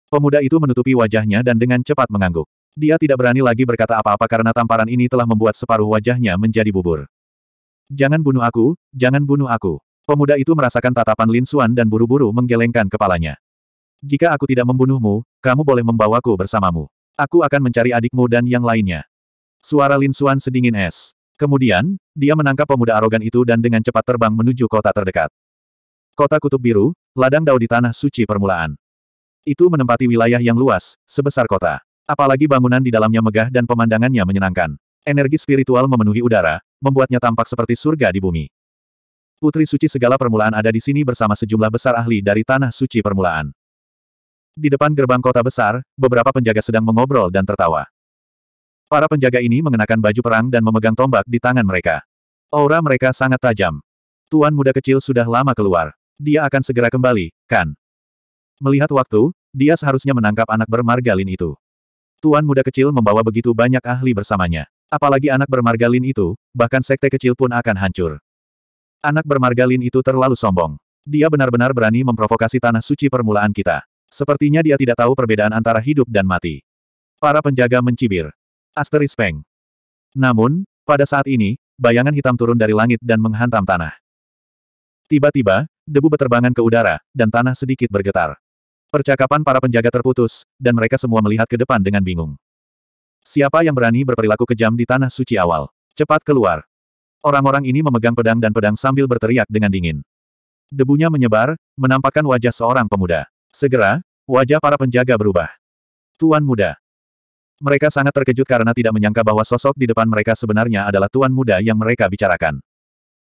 Pemuda itu menutupi wajahnya dan dengan cepat mengangguk. Dia tidak berani lagi berkata apa-apa karena tamparan ini telah membuat separuh wajahnya menjadi bubur. Jangan bunuh aku, jangan bunuh aku. Pemuda itu merasakan tatapan Lin Suan dan buru-buru menggelengkan kepalanya. Jika aku tidak membunuhmu, kamu boleh membawaku bersamamu. Aku akan mencari adikmu dan yang lainnya. Suara Lin Suan sedingin es. Kemudian, dia menangkap pemuda arogan itu dan dengan cepat terbang menuju kota terdekat. Kota Kutub Biru, ladang dao di tanah suci permulaan. Itu menempati wilayah yang luas, sebesar kota. Apalagi bangunan di dalamnya megah dan pemandangannya menyenangkan. Energi spiritual memenuhi udara, membuatnya tampak seperti surga di bumi. Putri suci segala permulaan ada di sini bersama sejumlah besar ahli dari tanah suci permulaan. Di depan gerbang kota besar, beberapa penjaga sedang mengobrol dan tertawa. Para penjaga ini mengenakan baju perang dan memegang tombak di tangan mereka. Aura mereka sangat tajam. Tuan muda kecil sudah lama keluar. Dia akan segera kembali, kan? Melihat waktu, dia seharusnya menangkap anak bermargalin itu. Tuan muda kecil membawa begitu banyak ahli bersamanya. Apalagi anak bermargalin itu, bahkan sekte kecil pun akan hancur. Anak bermargalin itu terlalu sombong. Dia benar-benar berani memprovokasi tanah suci permulaan kita. Sepertinya dia tidak tahu perbedaan antara hidup dan mati. Para penjaga mencibir. Asteris Peng. Namun, pada saat ini, bayangan hitam turun dari langit dan menghantam tanah. Tiba-tiba, debu beterbangan ke udara, dan tanah sedikit bergetar. Percakapan para penjaga terputus, dan mereka semua melihat ke depan dengan bingung. Siapa yang berani berperilaku kejam di tanah suci awal? Cepat keluar. Orang-orang ini memegang pedang dan pedang sambil berteriak dengan dingin. Debunya menyebar, menampakkan wajah seorang pemuda. Segera, wajah para penjaga berubah. Tuan muda. Mereka sangat terkejut karena tidak menyangka bahwa sosok di depan mereka sebenarnya adalah tuan muda yang mereka bicarakan.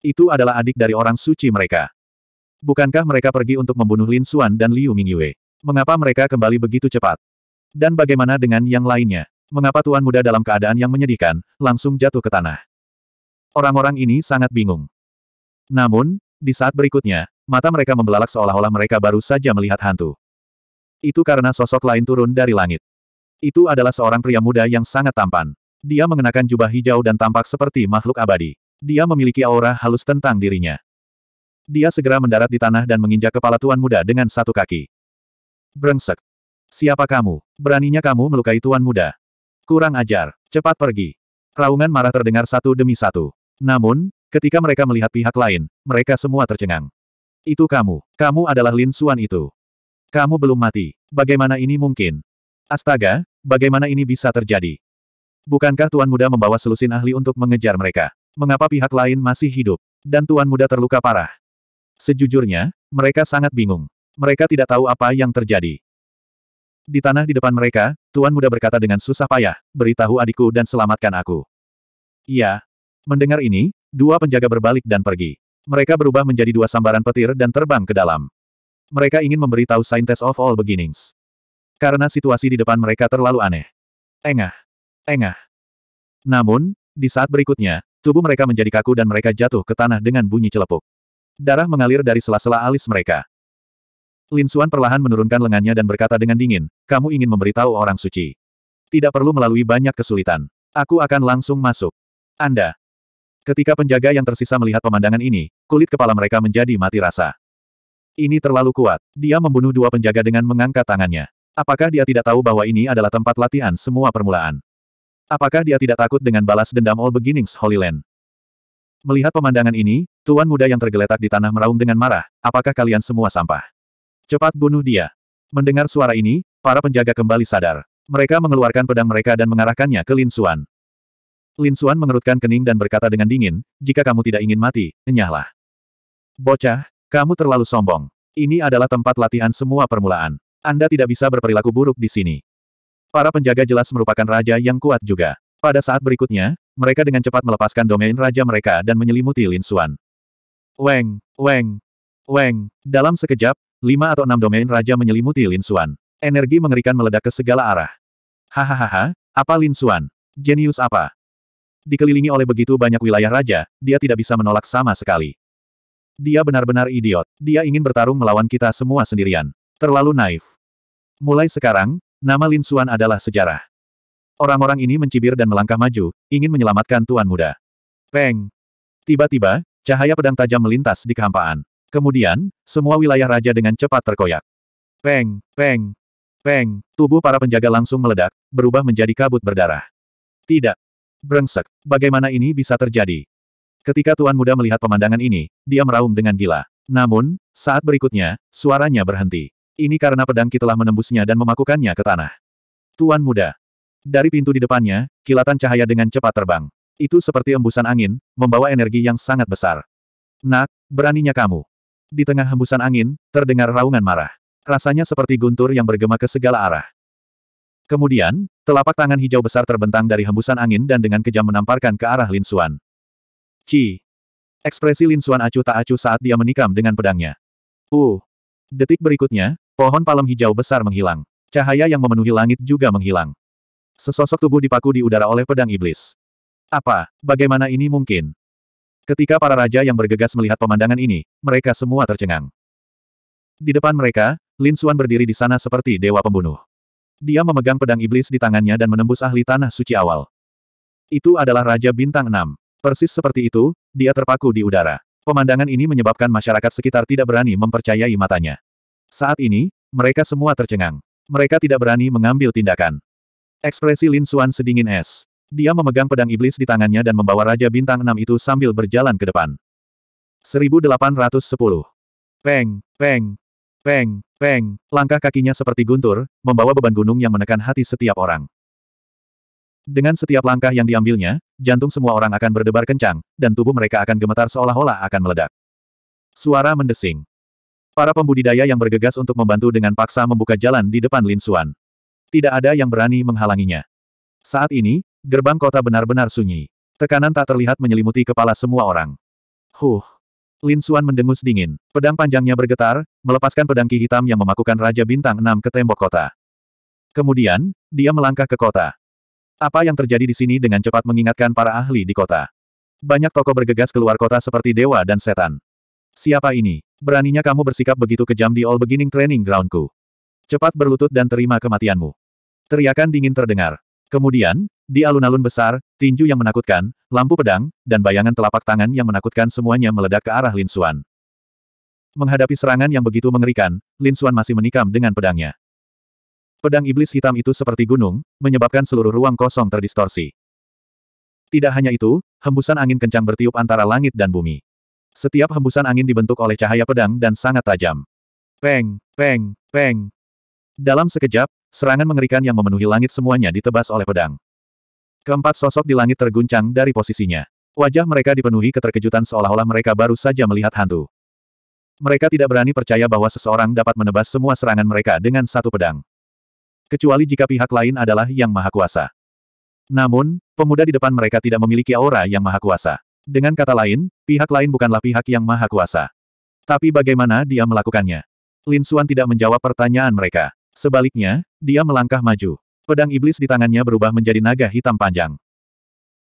Itu adalah adik dari orang suci mereka. Bukankah mereka pergi untuk membunuh Lin Xuan dan Liu Mingyue? Mengapa mereka kembali begitu cepat? Dan bagaimana dengan yang lainnya? Mengapa tuan muda dalam keadaan yang menyedihkan, langsung jatuh ke tanah? Orang-orang ini sangat bingung. Namun, di saat berikutnya, mata mereka membelalak seolah-olah mereka baru saja melihat hantu. Itu karena sosok lain turun dari langit. Itu adalah seorang pria muda yang sangat tampan. Dia mengenakan jubah hijau dan tampak seperti makhluk abadi. Dia memiliki aura halus tentang dirinya. Dia segera mendarat di tanah dan menginjak kepala tuan muda dengan satu kaki. Brengsek. Siapa kamu? Beraninya kamu melukai tuan muda? Kurang ajar. Cepat pergi. Raungan marah terdengar satu demi satu. Namun, ketika mereka melihat pihak lain, mereka semua tercengang. Itu kamu. Kamu adalah Lin Suan itu. Kamu belum mati. Bagaimana ini mungkin? Astaga, bagaimana ini bisa terjadi? Bukankah Tuan Muda membawa selusin ahli untuk mengejar mereka? Mengapa pihak lain masih hidup? Dan Tuan Muda terluka parah. Sejujurnya, mereka sangat bingung. Mereka tidak tahu apa yang terjadi. Di tanah di depan mereka, Tuan Muda berkata dengan susah payah, beritahu adikku dan selamatkan aku. Iya. Mendengar ini, dua penjaga berbalik dan pergi. Mereka berubah menjadi dua sambaran petir dan terbang ke dalam. Mereka ingin memberitahu Scientist of All Beginnings. Karena situasi di depan mereka terlalu aneh. Engah. Engah. Namun, di saat berikutnya, tubuh mereka menjadi kaku dan mereka jatuh ke tanah dengan bunyi celepuk. Darah mengalir dari sela-sela alis mereka. Lin Suan perlahan menurunkan lengannya dan berkata dengan dingin, kamu ingin memberitahu orang suci. Tidak perlu melalui banyak kesulitan. Aku akan langsung masuk. Anda. Ketika penjaga yang tersisa melihat pemandangan ini, kulit kepala mereka menjadi mati rasa. Ini terlalu kuat. Dia membunuh dua penjaga dengan mengangkat tangannya. Apakah dia tidak tahu bahwa ini adalah tempat latihan semua permulaan? Apakah dia tidak takut dengan balas dendam All Beginnings Holy Land? Melihat pemandangan ini, tuan muda yang tergeletak di tanah meraung dengan marah, apakah kalian semua sampah? Cepat bunuh dia. Mendengar suara ini, para penjaga kembali sadar. Mereka mengeluarkan pedang mereka dan mengarahkannya ke Lin Xuan. Lin Xuan mengerutkan kening dan berkata dengan dingin, jika kamu tidak ingin mati, enyahlah. Bocah, kamu terlalu sombong. Ini adalah tempat latihan semua permulaan. Anda tidak bisa berperilaku buruk di sini. Para penjaga jelas merupakan raja yang kuat juga. Pada saat berikutnya, mereka dengan cepat melepaskan domain raja mereka dan menyelimuti Lin Xuan. Weng, Weng, Weng. Dalam sekejap, Lima atau enam domain raja menyelimuti Lin Xuan. Energi mengerikan meledak ke segala arah. Hahaha, apa Lin Xuan? Jenius apa? Dikelilingi oleh begitu banyak wilayah raja, dia tidak bisa menolak sama sekali. Dia benar-benar idiot. Dia ingin bertarung melawan kita semua sendirian. Terlalu naif. Mulai sekarang, nama Lin Xuan adalah sejarah. Orang-orang ini mencibir dan melangkah maju, ingin menyelamatkan Tuan Muda. Peng! Tiba-tiba, cahaya pedang tajam melintas di kehampaan. Kemudian, semua wilayah raja dengan cepat terkoyak. Peng, peng, peng, tubuh para penjaga langsung meledak, berubah menjadi kabut berdarah. Tidak. Brengsek, bagaimana ini bisa terjadi? Ketika Tuan Muda melihat pemandangan ini, dia meraung dengan gila. Namun, saat berikutnya, suaranya berhenti. Ini karena pedang telah menembusnya dan memakukannya ke tanah. Tuan Muda. Dari pintu di depannya, kilatan cahaya dengan cepat terbang. Itu seperti embusan angin, membawa energi yang sangat besar. Nak, beraninya kamu. Di tengah hembusan angin, terdengar raungan marah. Rasanya seperti guntur yang bergema ke segala arah. Kemudian, telapak tangan hijau besar terbentang dari hembusan angin dan dengan kejam menamparkan ke arah Lin Suan. Ci. Ekspresi Lin Suan acuh tak acuh saat dia menikam dengan pedangnya. Uh. Detik berikutnya, pohon palem hijau besar menghilang. Cahaya yang memenuhi langit juga menghilang. Sesosok tubuh dipaku di udara oleh pedang iblis. Apa, bagaimana ini mungkin? Ketika para raja yang bergegas melihat pemandangan ini, mereka semua tercengang. Di depan mereka, Lin Xuan berdiri di sana seperti dewa pembunuh. Dia memegang pedang iblis di tangannya dan menembus ahli tanah suci awal. Itu adalah Raja Bintang 6. Persis seperti itu, dia terpaku di udara. Pemandangan ini menyebabkan masyarakat sekitar tidak berani mempercayai matanya. Saat ini, mereka semua tercengang. Mereka tidak berani mengambil tindakan. Ekspresi Lin Xuan sedingin es. Dia memegang pedang iblis di tangannya dan membawa Raja Bintang Enam itu sambil berjalan ke depan. 1810. Peng, peng, peng, peng, langkah kakinya seperti guntur, membawa beban gunung yang menekan hati setiap orang. Dengan setiap langkah yang diambilnya, jantung semua orang akan berdebar kencang, dan tubuh mereka akan gemetar seolah-olah akan meledak. Suara mendesing. Para pembudidaya yang bergegas untuk membantu dengan paksa membuka jalan di depan Lin Suan. Tidak ada yang berani menghalanginya. Saat ini, Gerbang kota benar-benar sunyi. Tekanan tak terlihat menyelimuti kepala semua orang. Huh. Lin Xuan mendengus dingin. Pedang panjangnya bergetar, melepaskan pedang ki hitam yang memakukan Raja Bintang 6 ke tembok kota. Kemudian, dia melangkah ke kota. Apa yang terjadi di sini dengan cepat mengingatkan para ahli di kota. Banyak toko bergegas keluar kota seperti dewa dan setan. Siapa ini? Beraninya kamu bersikap begitu kejam di All Beginning Training Groundku. Cepat berlutut dan terima kematianmu. Teriakan dingin terdengar. Kemudian, di alun-alun besar, tinju yang menakutkan, lampu pedang, dan bayangan telapak tangan yang menakutkan semuanya meledak ke arah Lin Xuan. Menghadapi serangan yang begitu mengerikan, Lin Xuan masih menikam dengan pedangnya. Pedang iblis hitam itu seperti gunung, menyebabkan seluruh ruang kosong terdistorsi. Tidak hanya itu, hembusan angin kencang bertiup antara langit dan bumi. Setiap hembusan angin dibentuk oleh cahaya pedang dan sangat tajam. Peng, peng, peng. Dalam sekejap, serangan mengerikan yang memenuhi langit semuanya ditebas oleh pedang. Keempat sosok di langit terguncang dari posisinya. Wajah mereka dipenuhi keterkejutan seolah-olah mereka baru saja melihat hantu. Mereka tidak berani percaya bahwa seseorang dapat menebas semua serangan mereka dengan satu pedang. Kecuali jika pihak lain adalah yang maha kuasa. Namun, pemuda di depan mereka tidak memiliki aura yang maha kuasa. Dengan kata lain, pihak lain bukanlah pihak yang maha kuasa. Tapi bagaimana dia melakukannya? Lin Xuan tidak menjawab pertanyaan mereka. Sebaliknya, dia melangkah maju. Pedang iblis di tangannya berubah menjadi naga hitam panjang.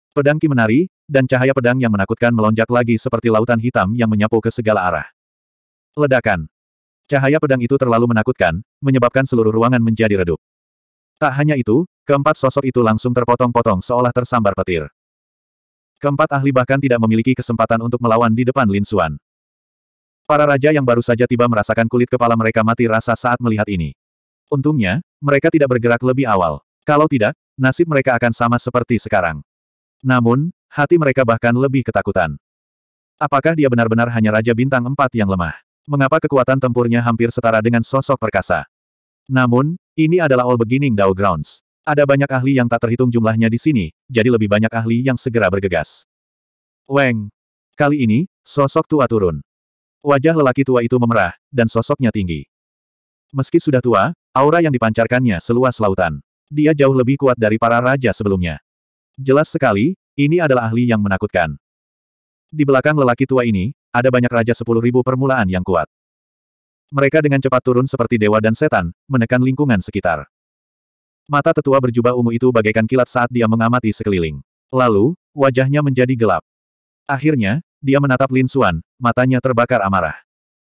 Pedang ki menari, dan cahaya pedang yang menakutkan melonjak lagi seperti lautan hitam yang menyapu ke segala arah. Ledakan. Cahaya pedang itu terlalu menakutkan, menyebabkan seluruh ruangan menjadi redup. Tak hanya itu, keempat sosok itu langsung terpotong-potong seolah tersambar petir. Keempat ahli bahkan tidak memiliki kesempatan untuk melawan di depan Lin Xuan. Para raja yang baru saja tiba merasakan kulit kepala mereka mati rasa saat melihat ini. Untungnya, mereka tidak bergerak lebih awal. Kalau tidak, nasib mereka akan sama seperti sekarang. Namun, hati mereka bahkan lebih ketakutan. Apakah dia benar-benar hanya Raja Bintang Empat yang lemah? Mengapa kekuatan tempurnya hampir setara dengan sosok perkasa? Namun, ini adalah all beginning Dao Grounds. Ada banyak ahli yang tak terhitung jumlahnya di sini, jadi lebih banyak ahli yang segera bergegas. Weng. Kali ini, sosok tua turun. Wajah lelaki tua itu memerah, dan sosoknya tinggi. Meski sudah tua, Aura yang dipancarkannya seluas lautan. Dia jauh lebih kuat dari para raja sebelumnya. Jelas sekali, ini adalah ahli yang menakutkan. Di belakang lelaki tua ini, ada banyak raja sepuluh ribu permulaan yang kuat. Mereka dengan cepat turun seperti dewa dan setan, menekan lingkungan sekitar. Mata tetua berjubah ungu itu bagaikan kilat saat dia mengamati sekeliling. Lalu, wajahnya menjadi gelap. Akhirnya, dia menatap Lin Suan, matanya terbakar amarah.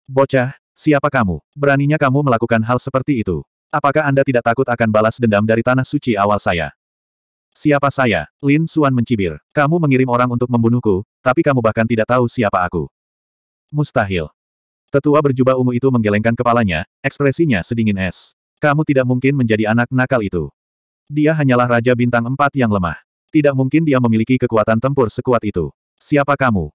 Bocah, siapa kamu? Beraninya kamu melakukan hal seperti itu? Apakah Anda tidak takut akan balas dendam dari tanah suci awal saya? Siapa saya? Lin Suan mencibir. Kamu mengirim orang untuk membunuhku, tapi kamu bahkan tidak tahu siapa aku. Mustahil. Tetua berjubah ungu itu menggelengkan kepalanya, ekspresinya sedingin es. Kamu tidak mungkin menjadi anak nakal itu. Dia hanyalah Raja Bintang Empat yang lemah. Tidak mungkin dia memiliki kekuatan tempur sekuat itu. Siapa kamu?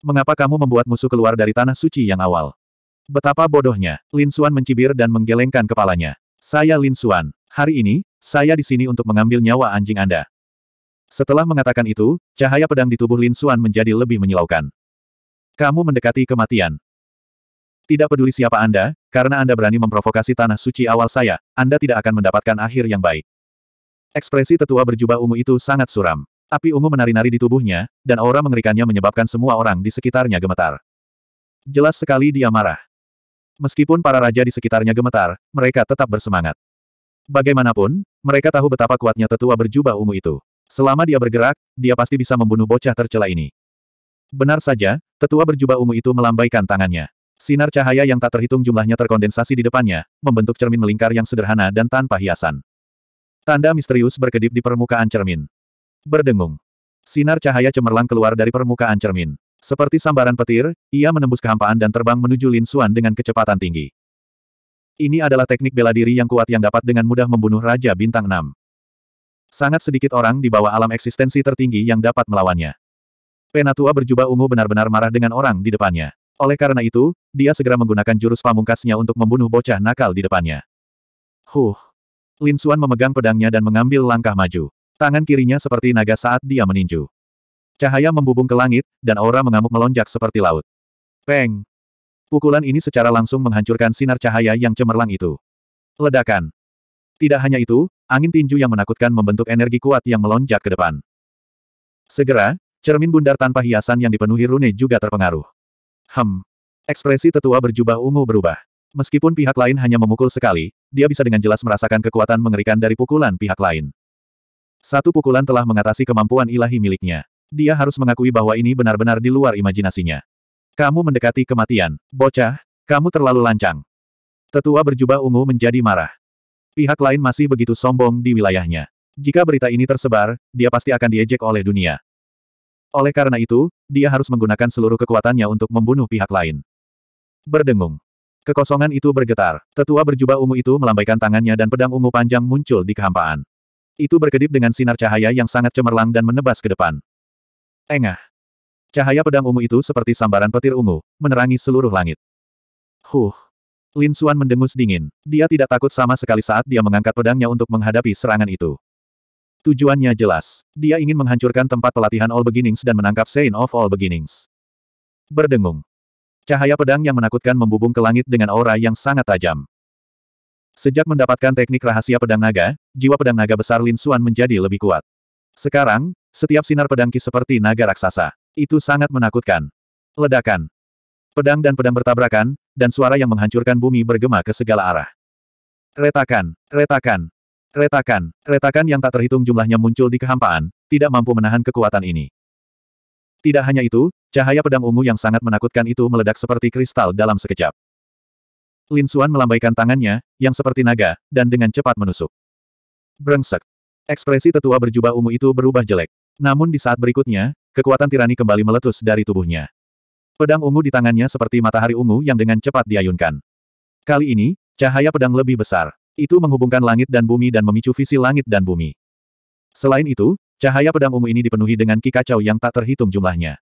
Mengapa kamu membuat musuh keluar dari tanah suci yang awal? Betapa bodohnya, Lin Suan mencibir dan menggelengkan kepalanya. Saya Lin Xuan. Hari ini, saya di sini untuk mengambil nyawa anjing Anda. Setelah mengatakan itu, cahaya pedang di tubuh Lin Xuan menjadi lebih menyilaukan. Kamu mendekati kematian. Tidak peduli siapa Anda, karena Anda berani memprovokasi tanah suci awal saya, Anda tidak akan mendapatkan akhir yang baik. Ekspresi tetua berjubah ungu itu sangat suram. Api ungu menari-nari di tubuhnya, dan aura mengerikannya menyebabkan semua orang di sekitarnya gemetar. Jelas sekali dia marah. Meskipun para raja di sekitarnya gemetar, mereka tetap bersemangat. Bagaimanapun, mereka tahu betapa kuatnya tetua berjubah ungu itu. Selama dia bergerak, dia pasti bisa membunuh bocah tercela ini. Benar saja, tetua berjubah ungu itu melambaikan tangannya. Sinar cahaya yang tak terhitung jumlahnya terkondensasi di depannya, membentuk cermin melingkar yang sederhana dan tanpa hiasan. Tanda misterius berkedip di permukaan cermin. Berdengung. Sinar cahaya cemerlang keluar dari permukaan cermin. Seperti sambaran petir, ia menembus kehampaan dan terbang menuju Lin Xuan dengan kecepatan tinggi. Ini adalah teknik bela diri yang kuat yang dapat dengan mudah membunuh Raja Bintang 6. Sangat sedikit orang di bawah alam eksistensi tertinggi yang dapat melawannya. Penatua berjubah ungu benar-benar marah dengan orang di depannya. Oleh karena itu, dia segera menggunakan jurus pamungkasnya untuk membunuh bocah nakal di depannya. Huh. Lin Xuan memegang pedangnya dan mengambil langkah maju. Tangan kirinya seperti naga saat dia meninju. Cahaya membubung ke langit, dan aura mengamuk melonjak seperti laut. Peng! Pukulan ini secara langsung menghancurkan sinar cahaya yang cemerlang itu. Ledakan! Tidak hanya itu, angin tinju yang menakutkan membentuk energi kuat yang melonjak ke depan. Segera, cermin bundar tanpa hiasan yang dipenuhi rune juga terpengaruh. Hem! Ekspresi tetua berjubah ungu berubah. Meskipun pihak lain hanya memukul sekali, dia bisa dengan jelas merasakan kekuatan mengerikan dari pukulan pihak lain. Satu pukulan telah mengatasi kemampuan ilahi miliknya. Dia harus mengakui bahwa ini benar-benar di luar imajinasinya. Kamu mendekati kematian. Bocah, kamu terlalu lancang. Tetua berjubah ungu menjadi marah. Pihak lain masih begitu sombong di wilayahnya. Jika berita ini tersebar, dia pasti akan diejek oleh dunia. Oleh karena itu, dia harus menggunakan seluruh kekuatannya untuk membunuh pihak lain. Berdengung. Kekosongan itu bergetar. Tetua berjubah ungu itu melambaikan tangannya dan pedang ungu panjang muncul di kehampaan. Itu berkedip dengan sinar cahaya yang sangat cemerlang dan menebas ke depan. Engah. Cahaya pedang ungu itu seperti sambaran petir ungu, menerangi seluruh langit. Huh. Lin Xuan mendengus dingin. Dia tidak takut sama sekali saat dia mengangkat pedangnya untuk menghadapi serangan itu. Tujuannya jelas. Dia ingin menghancurkan tempat pelatihan All Beginnings dan menangkap Saint of All Beginnings. Berdengung. Cahaya pedang yang menakutkan membubung ke langit dengan aura yang sangat tajam. Sejak mendapatkan teknik rahasia pedang naga, jiwa pedang naga besar Lin Xuan menjadi lebih kuat. Sekarang, setiap sinar pedang ki seperti naga raksasa. Itu sangat menakutkan. Ledakan. Pedang dan pedang bertabrakan, dan suara yang menghancurkan bumi bergema ke segala arah. Retakan, retakan, retakan, retakan yang tak terhitung jumlahnya muncul di kehampaan, tidak mampu menahan kekuatan ini. Tidak hanya itu, cahaya pedang ungu yang sangat menakutkan itu meledak seperti kristal dalam sekejap. Lin Xuan melambaikan tangannya, yang seperti naga, dan dengan cepat menusuk. Brengsek. Ekspresi tetua berjubah ungu itu berubah jelek. Namun di saat berikutnya, kekuatan tirani kembali meletus dari tubuhnya. Pedang ungu di tangannya seperti matahari ungu yang dengan cepat diayunkan. Kali ini, cahaya pedang lebih besar. Itu menghubungkan langit dan bumi dan memicu visi langit dan bumi. Selain itu, cahaya pedang ungu ini dipenuhi dengan kikacau yang tak terhitung jumlahnya.